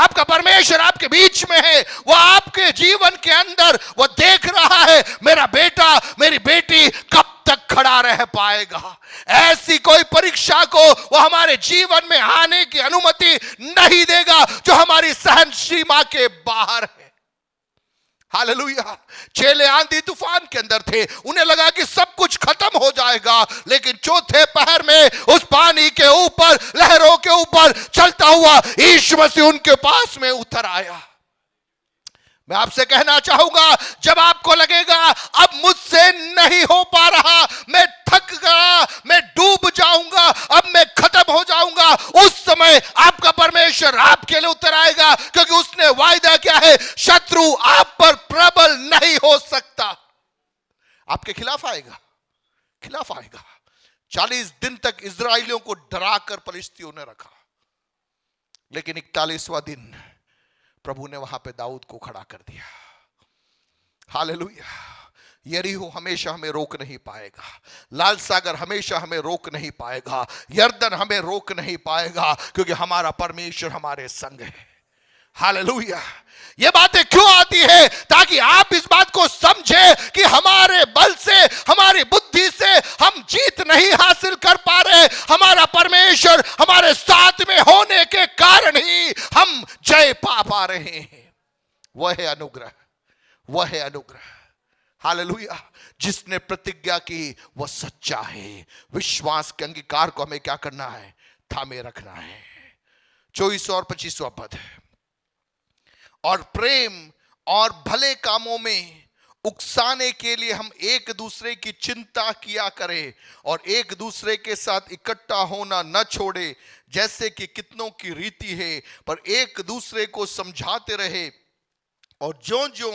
आपका परमेश्वर आपके बीच में है वो आपके जीवन के अंदर वो देख रहा है मेरा बेटा मेरी बेटी कब तक खड़ा रह पाएगा ऐसी कोई परीक्षा को वो हमारे जीवन में आने की अनुमति नहीं देगा जो हमारी सहन सीमा के बाहर है हालेलुया चेले आंधी तूफान के अंदर थे उन्हें लगा कि सब कुछ खत्म हो जाएगा लेकिन चौथे पहर में उस पानी के ऊपर लहरों के ऊपर चलता हुआ ईश्वर से उनके पास में उतर आया मैं आपसे कहना चाहूंगा जब आपको लगेगा अब मुझसे नहीं हो पा रहा मैं थक गया मैं डूब जाऊंगा अब मैं खत्म हो जाऊंगा उस समय आपका परमेश्वर आपके लिए उतर आएगा क्योंकि उसने वायदा किया है शत्रु आप पर प्रबल नहीं हो सकता आपके खिलाफ आएगा खिलाफ आएगा चालीस दिन तक इसराइलियों को डरा कर परिस्थितियों ने रखा लेकिन इकतालीसवा दिन प्रभु ने वहां पे दाऊद को खड़ा कर दिया हाल यरीहो हमेशा हमें रोक नहीं पाएगा लाल सागर हमेशा हमें रोक नहीं पाएगा यर्दन हमें रोक नहीं पाएगा क्योंकि हमारा परमेश्वर हमारे संग है हालेलुया ये बातें क्यों आती है ताकि आप इस बात को समझे कि हमारे बल से हमारी बुद्धि से हम जीत नहीं हासिल कर पा रहे हमारा परमेश्वर हमारे साथ में होने के कारण ही हम जय पा पा रहे हैं वह है अनुग्रह वह है अनुग्रह हालेलुया जिसने प्रतिज्ञा की वह सच्चा है विश्वास के अंगीकार को हमें क्या करना है थामे रखना है चौबीस और पच्चीसवा पद है और प्रेम और भले कामों में उकसाने के लिए हम एक दूसरे की चिंता किया करें और एक दूसरे के साथ इकट्ठा होना न छोड़े जैसे कि कितनों की रीति है पर एक दूसरे को समझाते रहे और जो जो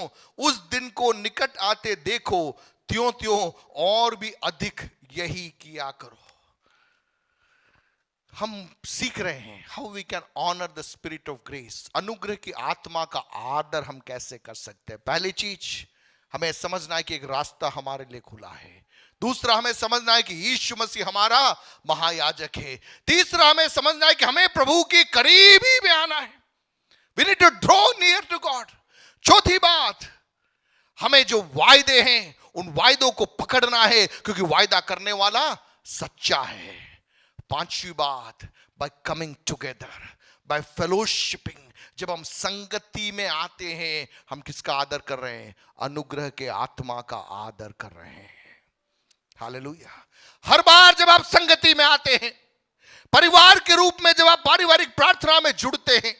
उस दिन को निकट आते देखो त्यों त्यों और भी अधिक यही किया करो हम सीख रहे हैं how we can honour the spirit of grace अनुग्रह की आत्मा का आदर हम कैसे कर सकते हैं पहली चीज हमें समझना है कि एक रास्ता हमारे लिए खुला है दूसरा हमें समझना है कि यीशु मसीह हमारा महायाजक है तीसरा हमें समझना है कि हमें प्रभु के करीब ही में आना है we need to draw near to God चौथी बात हमें जो वायदे हैं उन वायदों को पकड़ना है क्योंकि वायदा करने वाला सच्चा है पांचवी बात by coming together by fellowshipping जब हम संगति में आते हैं हम किसका आदर कर रहे हैं अनुग्रह के आत्मा का आदर कर रहे हैं हालेलुया हर बार जब आप संगति में आते हैं परिवार के रूप में जब आप पारिवारिक प्रार्थना में जुड़ते हैं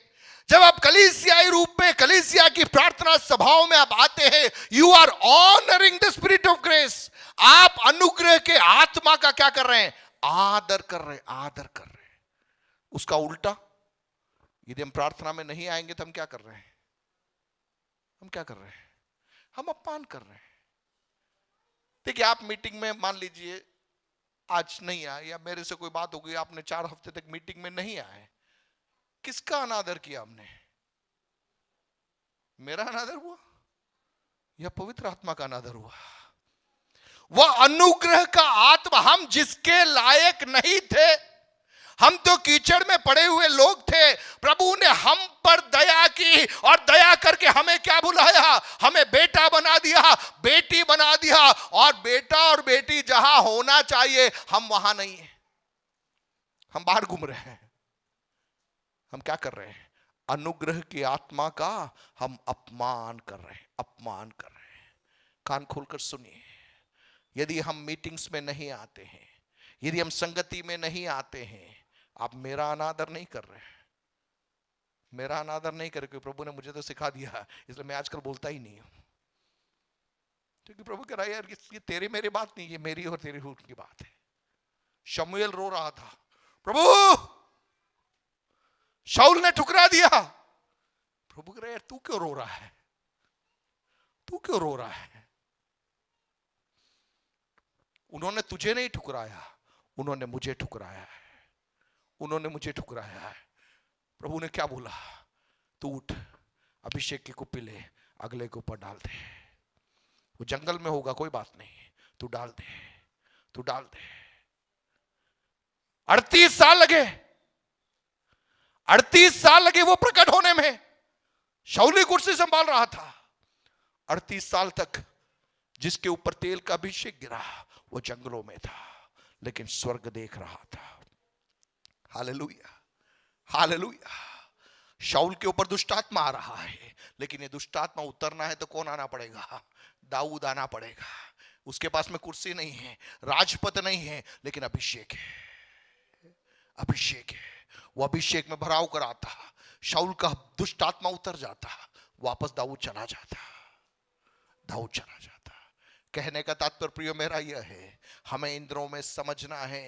जब आप कलीसियाई रूप में कलीसिया की प्रार्थना सभाओं में आप आते हैं you are honouring the spirit of grace आप अनुग्रह के आत्मा का क्या कर रहे हैं आदर कर रहे आदर कर रहे उसका उल्टा यदि हम प्रार्थना में नहीं आएंगे तो हम क्या कर रहे हैं हम क्या कर रहे हैं हम अपमान कर रहे हैं देखिए आप मीटिंग में मान लीजिए आज नहीं आए या मेरे से कोई बात हो गई आपने चार हफ्ते तक मीटिंग में नहीं आए किसका अनादर किया हमने मेरा अनादर हुआ या पवित्र आत्मा का अनादर हुआ वह अनुग्रह का आत्मा हम जिसके लायक नहीं थे हम तो कीचड़ में पड़े हुए लोग थे प्रभु ने हम पर दया की और दया करके हमें क्या बुलाया हमें बेटा बना दिया बेटी बना दिया और बेटा और बेटी जहां होना चाहिए हम वहां नहीं है हम बाहर घूम रहे हैं हम क्या कर रहे हैं अनुग्रह की आत्मा का हम अपमान कर रहे हैं अपमान कर रहे हैं कान खोलकर सुनिए यदि हम मीटिंग्स में नहीं आते हैं यदि हम संगति में नहीं आते हैं आप मेरा अनादर नहीं कर रहे हैं मेरा अनादर नहीं रहे क्योंकि प्रभु ने मुझे तो सिखा दिया इसलिए मैं आजकल बोलता ही नहीं हूं क्योंकि प्रभु कह रहा है यार ये तेरे मेरी बात नहीं ये मेरी और तेरी हुट की बात है शमुएल रो रहा था प्रभु शाउल ने ठुकरा दिया प्रभु कह रहा है यार तू क्यों रो रहा है तू क्यों रो रहा है उन्होंने तुझे नहीं ठुकराया उन्होंने मुझे ठुकराया है उन्होंने मुझे ठुकराया है प्रभु ने क्या बोला तू उठ अभिषेक की कुप्पी ले अगले के ऊपर डाल दे वो जंगल में होगा कोई बात नहीं तू डाल दे तू डाल दे अड़तीस साल लगे अड़तीस साल लगे वो प्रकट होने में शौली कुर्सी संभाल रहा था अड़तीस साल तक जिसके ऊपर तेल का अभिषेक गिरा वो जंगलों में था लेकिन स्वर्ग देख रहा था हालेलुया हालेलुया शाउल के ऊपर दुष्टात्मा आ रहा है लेकिन ये दुष्टात्मा उतरना है तो कौन आना पड़ेगा दाऊद आना पड़ेगा उसके पास में कुर्सी नहीं है राजपथ नहीं है लेकिन अभिषेक है अभिषेक है वो अभिषेक में भराव कर आता शाउल का दुष्टात्मा उतर जाता वापस दाऊद चला जाता दाऊद चला जाता कहने का तात्पर्य प्रियो मेरा यह है हमें इंद्रों में समझना है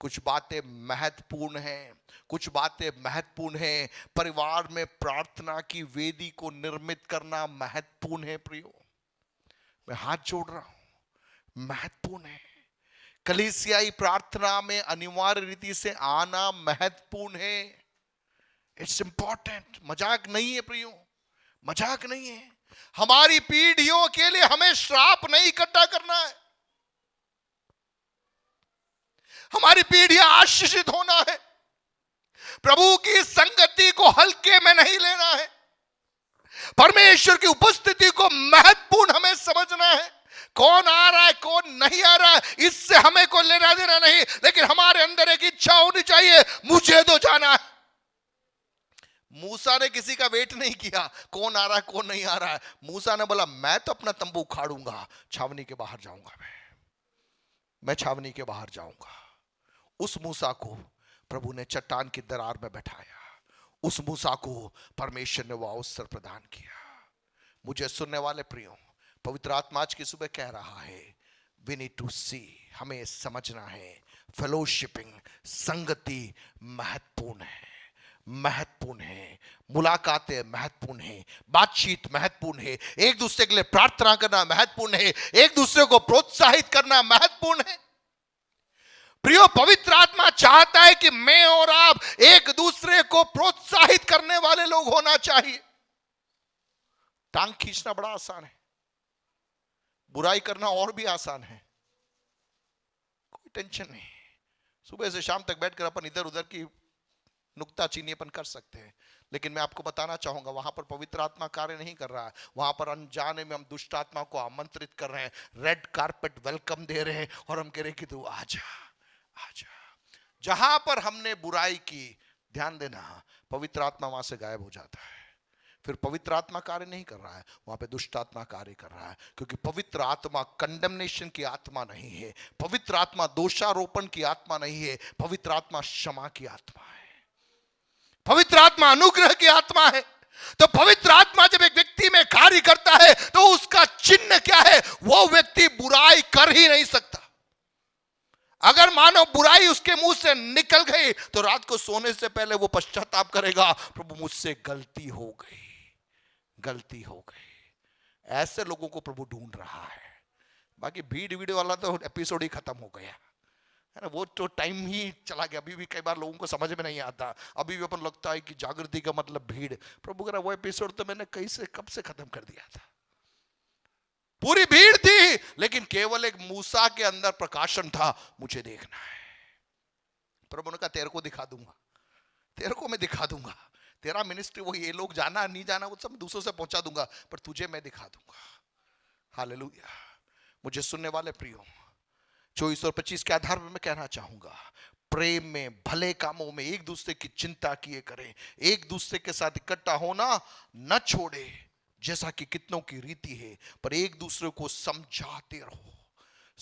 कुछ बातें महत्वपूर्ण हैं कुछ बातें महत्वपूर्ण हैं परिवार में प्रार्थना की वेदी को निर्मित करना महत्वपूर्ण है प्रियो मैं हाथ जोड़ रहा हूं महत्वपूर्ण है कलिसियाई प्रार्थना में अनिवार्य रीति से आना महत्वपूर्ण है इट्स इंपॉर्टेंट मजाक नहीं है प्रियो मजाक नहीं है हमारी पीढ़ियों के लिए हमें श्राप नहीं इकट्ठा करना है हमारी पीढ़ियां आशीषित होना है प्रभु की संगति को हल्के में नहीं लेना है परमेश्वर की उपस्थिति को महत्वपूर्ण हमें समझना है कौन आ रहा है कौन नहीं आ रहा है इससे हमें कोई लेना देना नहीं लेकिन हमारे अंदर एक इच्छा होनी चाहिए मुझे तो जाना है मूसा ने किसी का वेट नहीं किया कौन आ रहा है कौन नहीं आ रहा है मूसा ने बोला मैं तो अपना तंबू उखाड़ूंगा छावनी के बाहर जाऊंगा मैं मैं छावनी के बाहर जाऊंगा उस मूसा को प्रभु ने चट्टान की दरार में बैठाया उस मूसा को परमेश्वर ने वह अवसर प्रदान किया मुझे सुनने वाले प्रियो पवित्र आत्मा आज की सुबह कह रहा है वी नीड टू सी हमें समझना है फेलोशिपिंग संगति महत्वपूर्ण है महत्वपूर्ण है मुलाकातें महत्वपूर्ण है बातचीत महत्वपूर्ण है एक दूसरे के लिए प्रार्थना करना महत्वपूर्ण है एक दूसरे को प्रोत्साहित करना महत्वपूर्ण है प्रियो पवित्र आत्मा चाहता है कि मैं और आप एक दूसरे को प्रोत्साहित करने वाले लोग होना चाहिए टांग खींचना बड़ा आसान है बुराई करना और भी आसान है कोई टेंशन नहीं सुबह से शाम तक बैठकर अपन इधर उधर की नुकता अपन कर सकते हैं लेकिन मैं आपको बताना चाहूंगा वहां पर पवित्र आत्मा कार्य नहीं कर रहा है वहां पर अनजाने में हम दुष्ट आत्मा को आमंत्रित कर रहे हैं रेड कारपेट वेलकम दे रहे हैं और हम कह रहे कि तू आ जा जहां पर हमने बुराई की ध्यान देना पवित्र आत्मा वहां से गायब हो जाता है फिर पवित्र आत्मा कार्य नहीं कर रहा है वहां पे दुष्ट आत्मा कार्य कर रहा है क्योंकि पवित्र आत्मा कंडमनेशन की आत्मा नहीं है पवित्र आत्मा दोषारोपण की आत्मा नहीं है पवित्र आत्मा क्षमा की आत्मा है पवित्र आत्मा अनुग्रह की आत्मा है तो पवित्र आत्मा जब एक व्यक्ति में कार्य करता है तो उसका चिन्ह क्या है वो व्यक्ति बुराई कर ही नहीं सकता अगर मानो बुराई उसके मुंह से निकल गई तो रात को सोने से पहले वो पश्चाताप करेगा प्रभु मुझसे गलती हो गई गलती हो गई ऐसे लोगों को प्रभु ढूंढ रहा है बाकी भीड़ भीड़ वाला तो एपिसोड ही खत्म हो गया है ना वो तो टाइम ही चला गया अभी भी कई बार लोगों को समझ में नहीं आता अभी भी अपन लगता है कि जागृति का मतलब भीड़ प्रभु कह रहा वो एपिसोड तो मैंने कहीं से कब से खत्म कर दिया था पूरी भीड़ थी लेकिन केवल एक मूसा के अंदर प्रकाशन था मुझे देखना है प्रभु ने कहा तेरे को दिखा दूंगा तेरे को मैं दिखा दूंगा तेरा मिनिस्ट्री वो ये लोग जाना नहीं जाना वो सब दूसरों से पहुंचा दूंगा पर तुझे मैं दिखा दूंगा हालेलुया मुझे सुनने वाले प्रियो चौबीस और पच्चीस के आधार पर मैं कहना चाहूंगा प्रेम में भले कामों में एक दूसरे की चिंता किए करें एक दूसरे के साथ इकट्ठा होना न छोड़े जैसा कि कितनों की रीति है पर एक दूसरे को समझाते रहो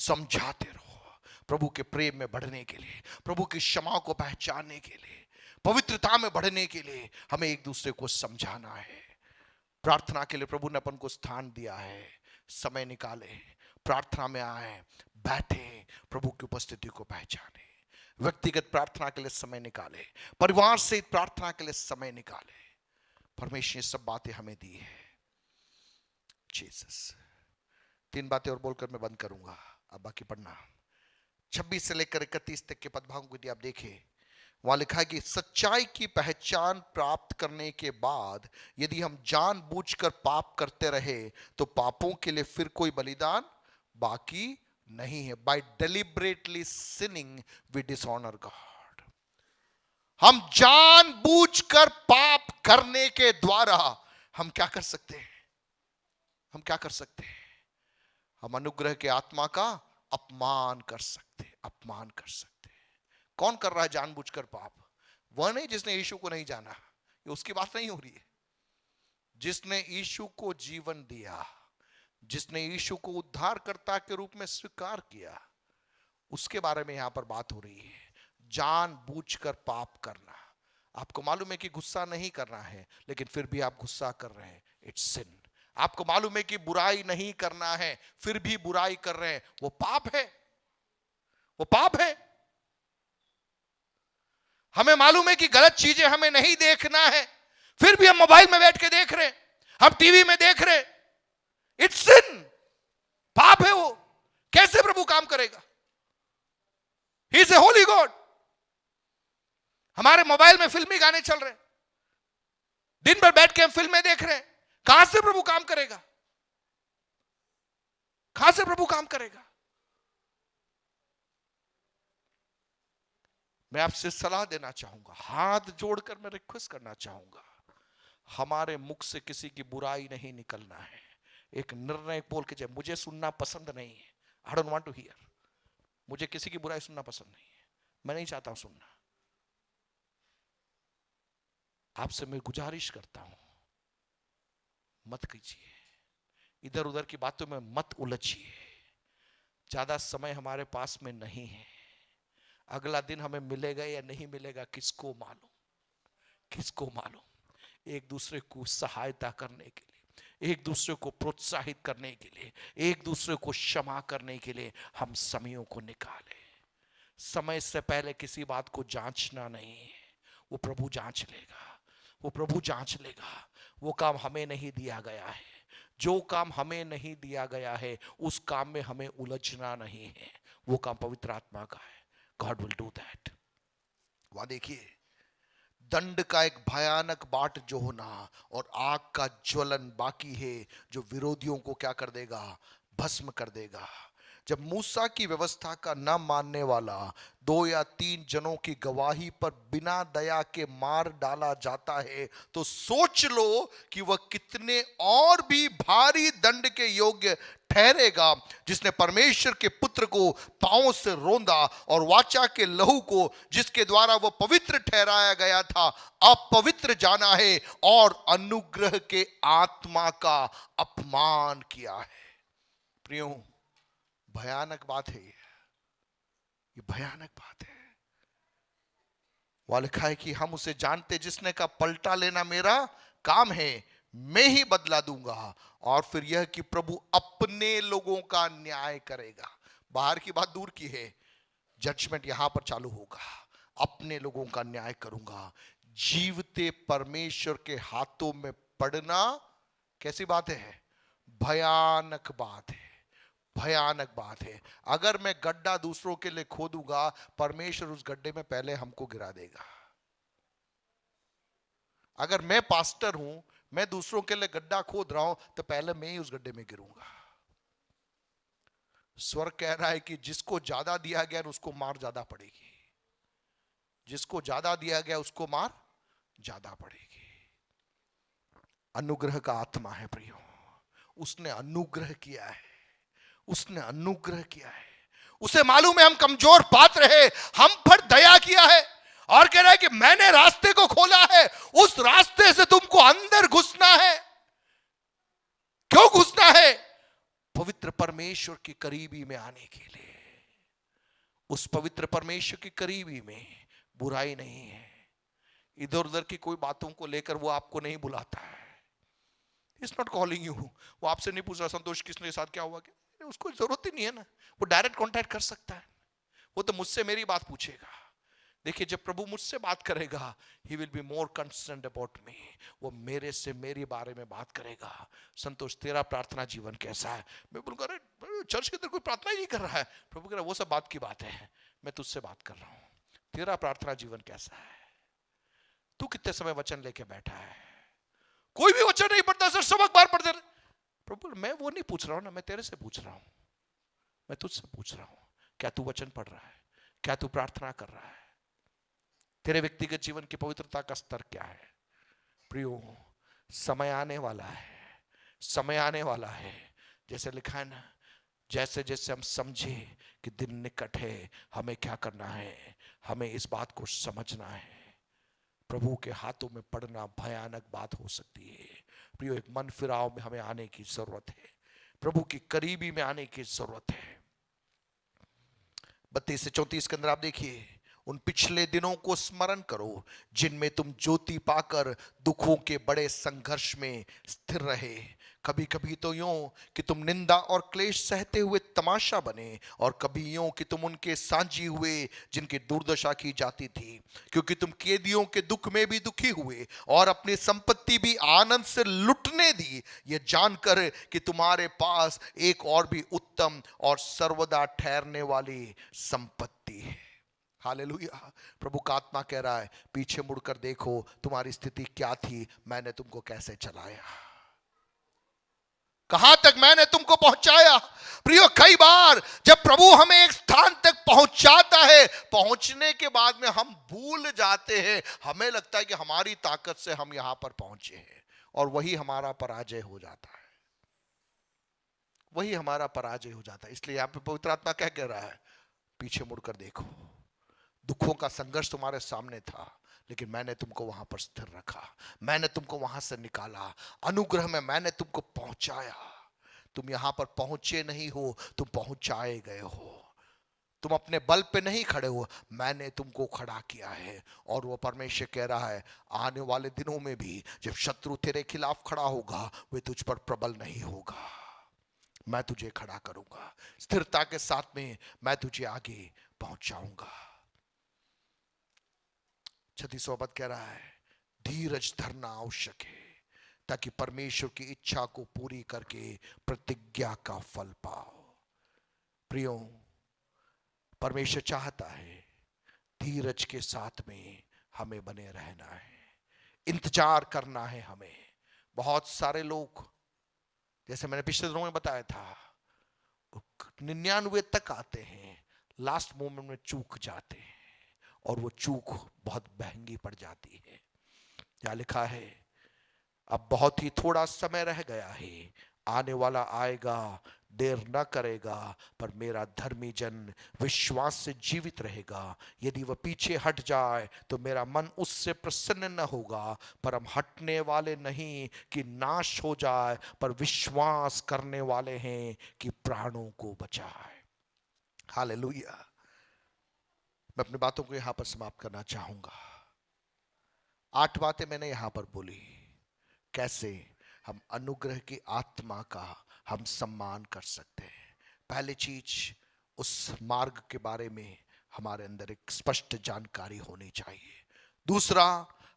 समझाते रहो प्रभु के प्रेम में बढ़ने के लिए प्रभु की क्षमा को पहचानने के लिए पवित्रता में बढ़ने के लिए हमें एक दूसरे को समझाना है प्रार्थना के लिए प्रभु ने अपन को स्थान दिया है समय निकाले प्रार्थना में आए बैठे प्रभु की उपस्थिति को पहचाने व्यक्तिगत प्रार्थना के लिए समय निकाले परिवार से प्रार्थना के लिए समय निकाले परमेश्वर ने सब बातें हमें दी है जीसस तीन बातें और बोलकर मैं बंद करूंगा अब बाकी पढ़ना 26 से लेकर इकतीस तक के पदभाव को यदि आप देखें वहां लिखा है कि सच्चाई की पहचान प्राप्त करने के बाद यदि हम जानबूझकर पाप करते रहे तो पापों के लिए फिर कोई बलिदान बाकी नहीं है by deliberately sinning we dishonour God हम जानबूझकर पाप करने के द्वारा हम क्या कर सकते हैं हम क्या कर सकते हैं हम अनुग्रह के आत्मा का अपमान कर सकते हैं अपमान कर सकते हैं कौन कर रहा है जानबूझकर पाप वह नहीं जिसने यीशु को नहीं जाना ये उसकी बात नहीं हो रही है जिसने यीशु को जीवन दिया जिसने यीशु को उद्धारकर्ता के रूप में स्वीकार किया उसके बारे में यहां पर बात हो रही है जान बूझ कर पाप करना आपको मालूम है कि गुस्सा नहीं करना है लेकिन फिर भी आप गुस्सा कर रहे हैं इट्स सिन आपको मालूम है कि बुराई नहीं करना है फिर भी बुराई कर रहे हैं वो पाप है वो पाप है हमें मालूम है कि गलत चीजें हमें नहीं देखना है फिर भी हम मोबाइल में बैठ के देख रहे हैं हम टीवी में देख रहे हैं इट्स सिन पाप है वो कैसे प्रभु काम करेगा he is a holy God हमारे मोबाइल में फिल्मी गाने चल रहे दिन भर बैठ के हम फिल्में देख रहे हैं कहां से प्रभु काम करेगा कहां से प्रभु काम करेगा मैं आपसे सलाह देना चाहूंगा हाथ जोड़कर मैं रिक्वेस्ट करना चाहूंगा हमारे मुख से किसी की बुराई नहीं निकलना है एक निर्णय बोल के जाए मुझे सुनना पसंद नहीं है I don't want to hear मुझे किसी की बुराई सुनना पसंद नहीं है मैं नहीं चाहता हूं सुनना आपसे मैं गुजारिश करता हूं मत कीजिए इधर उधर की बातों में मत उलझिए ज्यादा समय हमारे पास में नहीं है अगला दिन हमें मिलेगा या नहीं मिलेगा किसको मालूम किसको मालूम एक दूसरे को सहायता करने के लिए एक दूसरे को प्रोत्साहित करने के लिए एक दूसरे को क्षमा करने के लिए हम समयों को निकालें समय से पहले किसी बात को जांचना नहीं है वो प्रभु जांच लेगा वो प्रभु जांच लेगा वो काम हमें नहीं दिया गया है जो काम हमें नहीं दिया गया है उस काम में हमें उलझना नहीं है वो काम पवित्र आत्मा का है गॉड विल डू दैट वहां देखिए दंड का एक भयानक बाट जो होना और आग का ज्वलन बाकी है जो विरोधियों को क्या कर देगा भस्म कर देगा जब मूसा की व्यवस्था का न मानने वाला दो या तीन जनों की गवाही पर बिना दया के मार डाला जाता है तो सोच लो कि वह कितने और भी भारी दंड के योग्य ठहरेगा जिसने परमेश्वर के पुत्र को पांव से रोंदा और वाचा के लहू को जिसके द्वारा वह पवित्र ठहराया गया था अपवित्र जाना है और अनुग्रह के आत्मा का अपमान किया है प्रियो भयानक बात है ये ये भयानक बात है वहां लिखा है कि हम उसे जानते जिसने का पलटा लेना मेरा काम है मैं ही बदला दूंगा और फिर यह कि प्रभु अपने लोगों का न्याय करेगा बाहर की बात दूर की है जजमेंट यहां पर चालू होगा अपने लोगों का न्याय करूंगा जीवते परमेश्वर के हाथों में पड़ना कैसी बात है भयानक बात है भयानक बात है अगर मैं गड्ढा दूसरों के लिए खोदूंगा परमेश्वर उस गड्ढे में पहले हमको गिरा देगा अगर मैं पास्टर हूं मैं दूसरों के लिए गड्ढा खोद रहा हूं तो पहले मैं ही उस गड्ढे में गिरूंगा स्वर कह रहा है कि जिसको ज्यादा दिया गया उसको मार ज्यादा पड़ेगी जिसको ज्यादा दिया गया उसको मार ज्यादा पड़ेगी अनुग्रह का आत्मा है प्रियो उसने अनुग्रह किया है उसने अनुग्रह किया है उसे मालूम है हम कमजोर पात्र है हम पर दया किया है और कह रहा है कि मैंने रास्ते को खोला है उस रास्ते से तुमको अंदर घुसना है क्यों घुसना है पवित्र परमेश्वर के करीबी में आने के लिए उस पवित्र परमेश्वर के करीबी में बुराई नहीं है इधर उधर की कोई बातों को लेकर वो आपको नहीं बुलाता है इट्स नॉट कॉलिंग यू वो आपसे नहीं पूछ रहा संतोष किसने साथ क्या हुआ क्या उसको जरूरत ही नहीं है ना वो डायरेक्ट कॉन्टैक्ट कर सकता है वो तो मुझसे मेरी बात पूछेगा देखिए जब प्रभु मुझसे बात करेगा he will be more concern about me वो मेरे से मेरे बारे में बात करेगा संतोष तेरा प्रार्थना जीवन कैसा है मैं बोलूँगा अरे चर्च के अंदर कोई प्रार्थना ही नहीं कर रहा है प्रभु कह रहा है वो सब बात की बात है मैं तुझसे बात कर रहा हूँ तेरा प्रार्थना जीवन कैसा है तू कितने समय वचन लेके बैठा है कोई भी वचन नहीं पढ़ता सर सबक बार पढ़ते प्रभु मैं वो नहीं पूछ रहा हूँ ना मैं तेरे से पूछ रहा हूँ मैं तुझसे पूछ रहा हूँ क्या तू वचन पढ़ रहा है क्या तू प्रार्थना कर रहा है तेरे व्यक्तिगत जीवन की पवित्रता का स्तर क्या है प्रियो समय आने वाला है समय आने वाला है जैसे लिखा है ना जैसे जैसे हम समझे कि दिन निकट है हमें क्या करना है हमें इस बात को समझना है प्रभु के हाथों में पड़ना भयानक बात हो सकती है प्रियो एक मन फिराव में हमें आने की जरूरत है प्रभु की करीबी में आने की जरूरत है बत्तीस से चौतीस के अंदर आप देखिए उन पिछले दिनों को स्मरण करो जिनमें तुम ज्योति पाकर दुखों के बड़े संघर्ष में स्थिर रहे कभी कभी तो यूं कि तुम निंदा और क्लेश सहते हुए तमाशा बने और कभी यूं कि तुम उनके सांझी हुए जिनकी दुर्दशा की जाती थी क्योंकि तुम कैदियों के दुख में भी दुखी हुए और अपनी संपत्ति भी आनंद से लुटने दी ये जानकर कि तुम्हारे पास एक और भी उत्तम और सर्वदा ठहरने वाली संपत्ति है हालेलुया प्रभु का आत्मा कह रहा है पीछे मुड़कर देखो तुम्हारी स्थिति क्या थी मैंने तुमको कैसे चलाया कहा तक मैंने तुमको पहुंचाया प्रियो कई बार जब प्रभु हमें एक स्थान तक पहुंचाता है पहुंचने के बाद में हम भूल जाते हैं हमें लगता है कि हमारी ताकत से हम यहां पर पहुंचे हैं और वही हमारा पराजय हो जाता है वही हमारा पराजय हो जाता है इसलिए यहां पर पवित्र आत्मा क्या कह रहा है पीछे मुड़कर देखो दुखों का संघर्ष तुम्हारे सामने था लेकिन मैंने तुमको वहां पर स्थिर रखा मैंने तुमको वहां से निकाला अनुग्रह में मैंने तुमको पहुंचाया तुम यहां पर पहुंचे नहीं हो तुम पहुंचाए गए हो तुम अपने बल पे नहीं खड़े हो मैंने तुमको खड़ा किया है और वो परमेश्वर कह रहा है आने वाले दिनों में भी जब शत्रु तेरे खिलाफ खड़ा होगा वे तुझ पर प्रबल नहीं होगा मैं तुझे खड़ा करूंगा स्थिरता के साथ में मैं तुझे आगे पहुंचाऊंगा छत्तीस सोबत कह रहा है धीरज धरना आवश्यक है ताकि परमेश्वर की इच्छा को पूरी करके प्रतिज्ञा का फल पाओ प्रियो परमेश्वर चाहता है धीरज के साथ में हमें बने रहना है इंतजार करना है हमें बहुत सारे लोग जैसे मैंने पिछले दिनों में बताया था निन्यानवे तक आते हैं लास्ट मोमेंट में चूक जाते हैं और वो चूक बहुत महंगी पड़ जाती है क्या लिखा है अब बहुत ही थोड़ा समय रह गया है आने वाला आएगा देर न करेगा पर मेरा धर्मी जन विश्वास से जीवित रहेगा यदि वह पीछे हट जाए तो मेरा मन उससे प्रसन्न न होगा पर हम हटने वाले नहीं कि नाश हो जाए पर विश्वास करने वाले हैं कि प्राणों को बचाए हालेलुया मैं अपनी बातों को यहां पर समाप्त करना चाहूंगा आठ बातें मैंने यहां पर बोली कैसे हम अनुग्रह की आत्मा का हम सम्मान कर सकते हैं पहली चीज उस मार्ग के बारे में हमारे अंदर एक स्पष्ट जानकारी होनी चाहिए दूसरा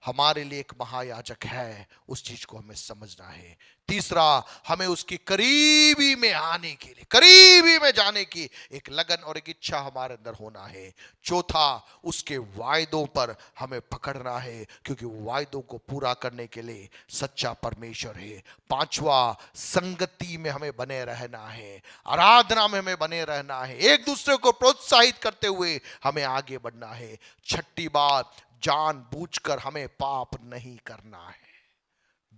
हमारे लिए एक महायाजक है उस चीज को हमें समझना है तीसरा हमें उसकी करीबी में आने के लिए करीबी में जाने की एक लगन और एक इच्छा हमारे अंदर होना है चौथा उसके वायदों पर हमें पकड़ना है क्योंकि वायदों को पूरा करने के लिए सच्चा परमेश्वर है पांचवा संगति में हमें बने रहना है आराधना में हमें बने रहना है एक दूसरे को प्रोत्साहित करते हुए हमें आगे बढ़ना है छठी बात जानबूझकर हमें पाप नहीं करना है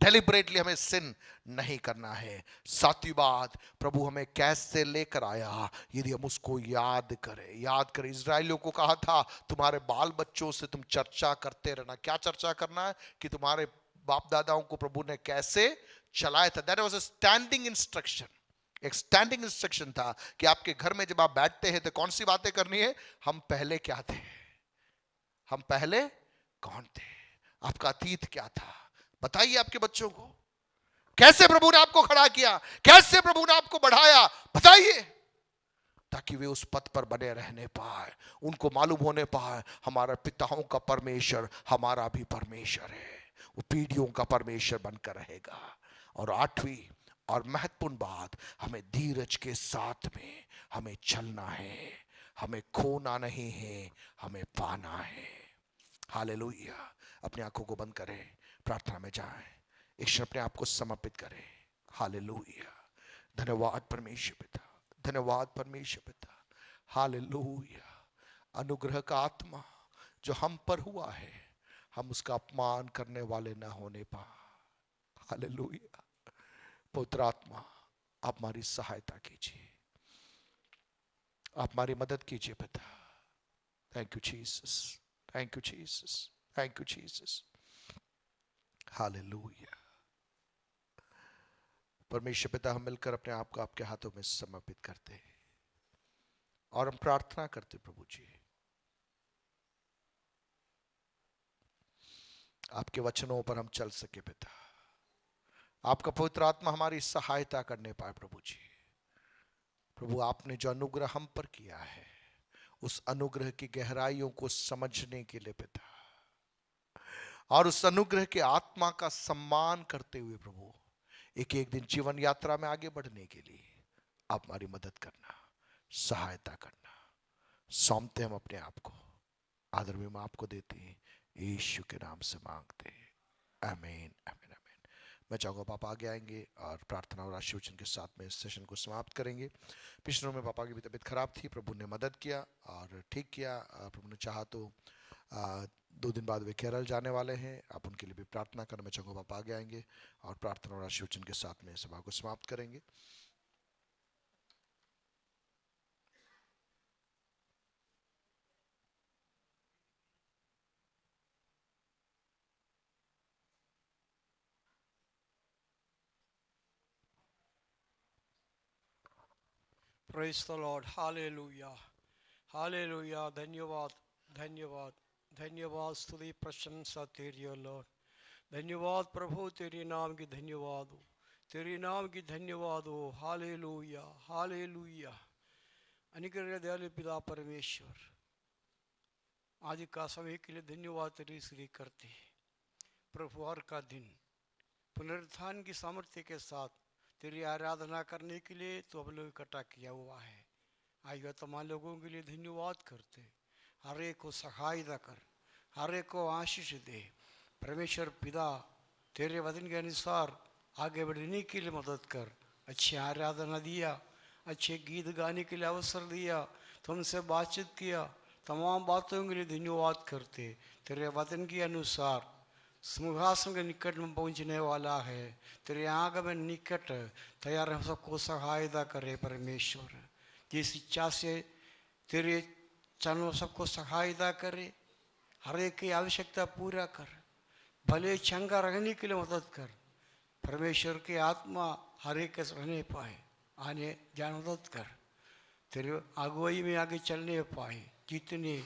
डेलिबरेटली हमें सिन नहीं करना है सातवीं बात प्रभु हमें कैसे लेकर आया यदि हम उसको याद करें याद करें इसराइलियों को कहा था तुम्हारे बाल बच्चों से तुम चर्चा करते रहना क्या चर्चा करना है कि तुम्हारे बाप दादाओं को प्रभु ने कैसे चलाया था that was a standing instruction एक स्टैंडिंग इंस्ट्रक्शन था कि आपके घर में जब आप बैठते हैं तो कौन सी बातें करनी है हम पहले क्या थे हम पहले कौन थे आपका अतीत क्या था बताइए आपके बच्चों को कैसे प्रभु ने आपको खड़ा किया कैसे प्रभु ने आपको बढ़ाया बताइए ताकि वे उस पथ पर बने रहने पाए उनको मालूम होने पाए हमारा पिताओं का परमेश्वर हमारा भी परमेश्वर है वो पीढ़ियों का परमेश्वर बनकर रहेगा और आठवीं और महत्वपूर्ण बात हमें धीरज के साथ में हमें चलना है हमें खोना नहीं है हमें पाना है हाल अपने आंखों को बंद करें प्रार्थना में जाए ईश्वर अपने आप को समर्पित करें हाल धन्यवाद परमेश्वर पिता धन्यवाद परमेश्वर पिता हाल अनुग्रह का आत्मा जो हम पर हुआ है हम उसका अपमान करने वाले न होने पा हाल पुत्र आत्मा आप हमारी सहायता कीजिए आप हमारी मदद कीजिए पिता thank you Jesus thank you Jesus thank you Jesus hallelujah परमेश्वर पिता हम मिलकर अपने आप को आपके हाथों में समर्पित करते हैं और हम प्रार्थना करते प्रभु जी आपके वचनों पर हम चल सके पिता आपका पवित्र आत्मा हमारी सहायता करने पाए प्रभु जी प्रभु आपने जो अनुग्रह हम पर किया है उस अनुग्रह की गहराइयों को समझने के लिए पिता और उस अनुग्रह के आत्मा का सम्मान करते हुए प्रभु एक एक दिन जीवन यात्रा में आगे बढ़ने के लिए आप हमारी मदद करना सहायता करना सौंपते हम अपने आप को आदर भी हम आपको देते हैं ईश्व के नाम से मांगते हैं अमीन अमीन मैं चाहूँगा पापा आगे आएंगे और प्रार्थना और आशीर्वचन के साथ में इस सेशन को समाप्त करेंगे पिछले में पापा की भी तबीयत खराब थी प्रभु ने मदद किया और ठीक किया प्रभु ने चाहा तो आ, दो दिन बाद वे केरल जाने वाले हैं आप उनके लिए भी प्रार्थना करना मैं चाहूँगा पापा आगे आएंगे और प्रार्थना और आशीर्वचन के साथ में सभा को समाप्त करेंगे प्रेस द लॉर्ड हाले लुया हाले लुया धन्यवाद धन्यवाद धन्यवाद स्तुति प्रशंसा तेरी लॉर्ड धन्यवाद प्रभु तेरे नाम की धन्यवाद हो तेरे नाम की धन्यवाद हो हाले लुया हाले लुया अनुग्रह दयालु पिता परमेश्वर आज का समय के लिए धन्यवाद तेरी श्री करते प्रभुवार का दिन पुनरुत्थान की सामर्थ्य के साथ तेरी आराधना करने के लिए तो हम लोग इकट्ठा किया हुआ है आइए तमाम तो लोगों के लिए धन्यवाद करते हर एक को सहायता कर हर एक को आशीष दे परमेश्वर पिता तेरे वचन के अनुसार आगे बढ़ने के लिए मदद कर अच्छी आराधना दिया अच्छे गीत गाने के लिए अवसर दिया तुमसे बातचीत किया तमाम बातों के लिए धन्यवाद करते तेरे वतन के अनुसार सिंहासन के निकट में पहुंचने वाला है तेरे आग में निकट तैयार हम सबको सहायता करे परमेश्वर जिस इच्छा से तेरे चरण सबको सहायता करे हर एक की आवश्यकता पूरा कर भले चंगा रहने के लिए मदद कर परमेश्वर की आत्मा हर एक रहने पाए आने जान मदद कर तेरे अगुवाई में आगे चलने पाए जितने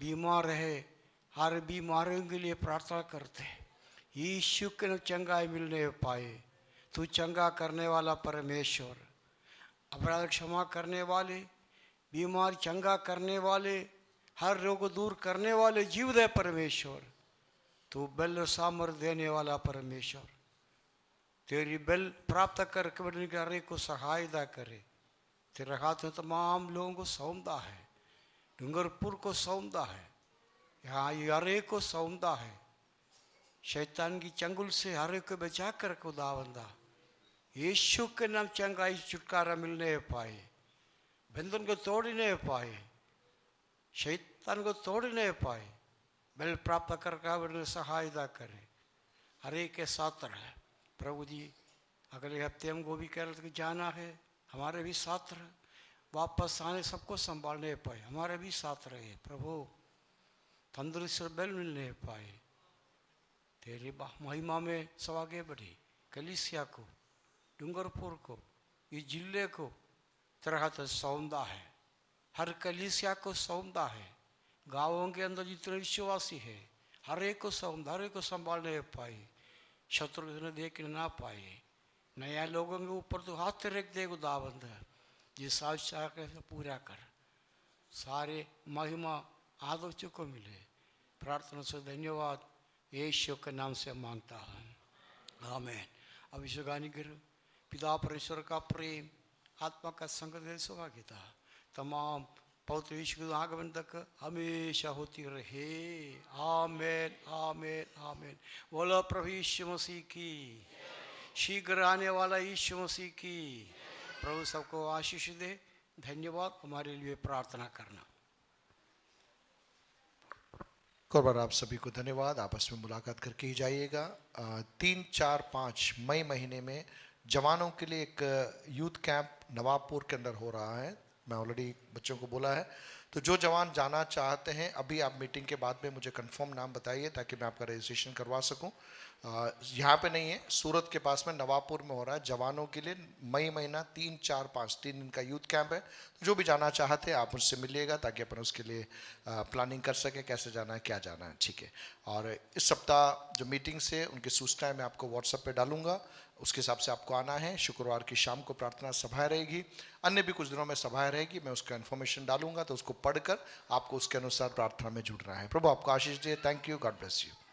बीमार है हर बीमारियों के लिए प्रार्थना करते यीशु के चंगाई मिलने पाए तू चंगा करने वाला परमेश्वर अपराध क्षमा करने वाले बीमार चंगा करने वाले हर रोग दूर करने वाले जीव दे परमेश्वर तू बल सामर देने वाला परमेश्वर तेरी बल प्राप्त कर करे को सहायता करे तेरा हाथ में तमाम लोगों को सौमदा है डूंगरपुर को सौमदा है यहाँ हरे को सौंदा है शैतान की चंगुल से हरे को बचा कर खुदावंदा यीशु के नाम चंगाई छुटकारा मिलने पाए बंधन को तोड़ने पाए शैतान को तोड़ने पाए बल प्राप्त कर का सहायता करे हरे के साथ रहे प्रभु जी अगले हफ्ते हम गोभी केरल के जाना है हमारे भी साथ रहे वापस आने सबको संभालने पाए हमारे भी साथ रहे प्रभु तंदुरुस्त बैल मिलने पाए तेरे महिमा में सब आगे बढ़े कलिसिया को डूंगरपुर को इस जिले को तरह तरह तो सौंदा है हर कलिसिया को सौंदा है गांवों के अंदर जितने विश्ववासी है हर एक को सौंदा हर एक को संभाल नहीं पाए शत्रु देख ना पाए नया लोगों के ऊपर तो हाथ रख दे खुदाबंद जिस साक्ष पूरा कर सारे महिमा आलोचों को मिले प्रार्थना से धन्यवाद ईश्वर के नाम से मांगता हूँ हमें अब गानी गिर पिता परेश्वर का प्रेम आत्मा का संगत सौभाग्यता तमाम पौत्र विश्व आगमन तक हमेशा होती रहे आमेन आमेन आमेन बोलो प्रभु ईश्व मसीह की शीघ्र आने वाला ईश्व मसीह की प्रभु सबको आशीष दे धन्यवाद हमारे लिए प्रार्थना करना कुरबान आप सभी को धन्यवाद आपस में मुलाकात करके ही जाइएगा तीन चार पाँच मई महीने में जवानों के लिए एक यूथ कैंप नवाबपुर के अंदर हो रहा है मैं ऑलरेडी बच्चों को बोला है तो जो जवान जाना चाहते हैं अभी आप मीटिंग के बाद में मुझे कंफर्म नाम बताइए ताकि मैं आपका रजिस्ट्रेशन करवा सकूं यहाँ पे नहीं है सूरत के पास में नवापुर में हो रहा है जवानों के लिए मई महीना तीन चार पाँच तीन दिन का यूथ कैंप है जो भी जाना चाहते हैं आप उनसे मिलिएगा ताकि अपन उसके लिए प्लानिंग कर सकें कैसे जाना है क्या जाना है ठीक है और इस सप्ताह जो मीटिंग्स है उनकी सूचनाएं मैं आपको व्हाट्सएप पर डालूंगा उसके हिसाब से आपको आना है शुक्रवार की शाम को प्रार्थना सभाएँ रहेगी अन्य भी कुछ दिनों में सभाएँ रहेगी मैं उसका इन्फॉर्मेशन डालूंगा तो उसको पढ़कर आपको उसके अनुसार प्रार्थना में जुड़ना है प्रभु आपको आशीष दिए thank you God bless you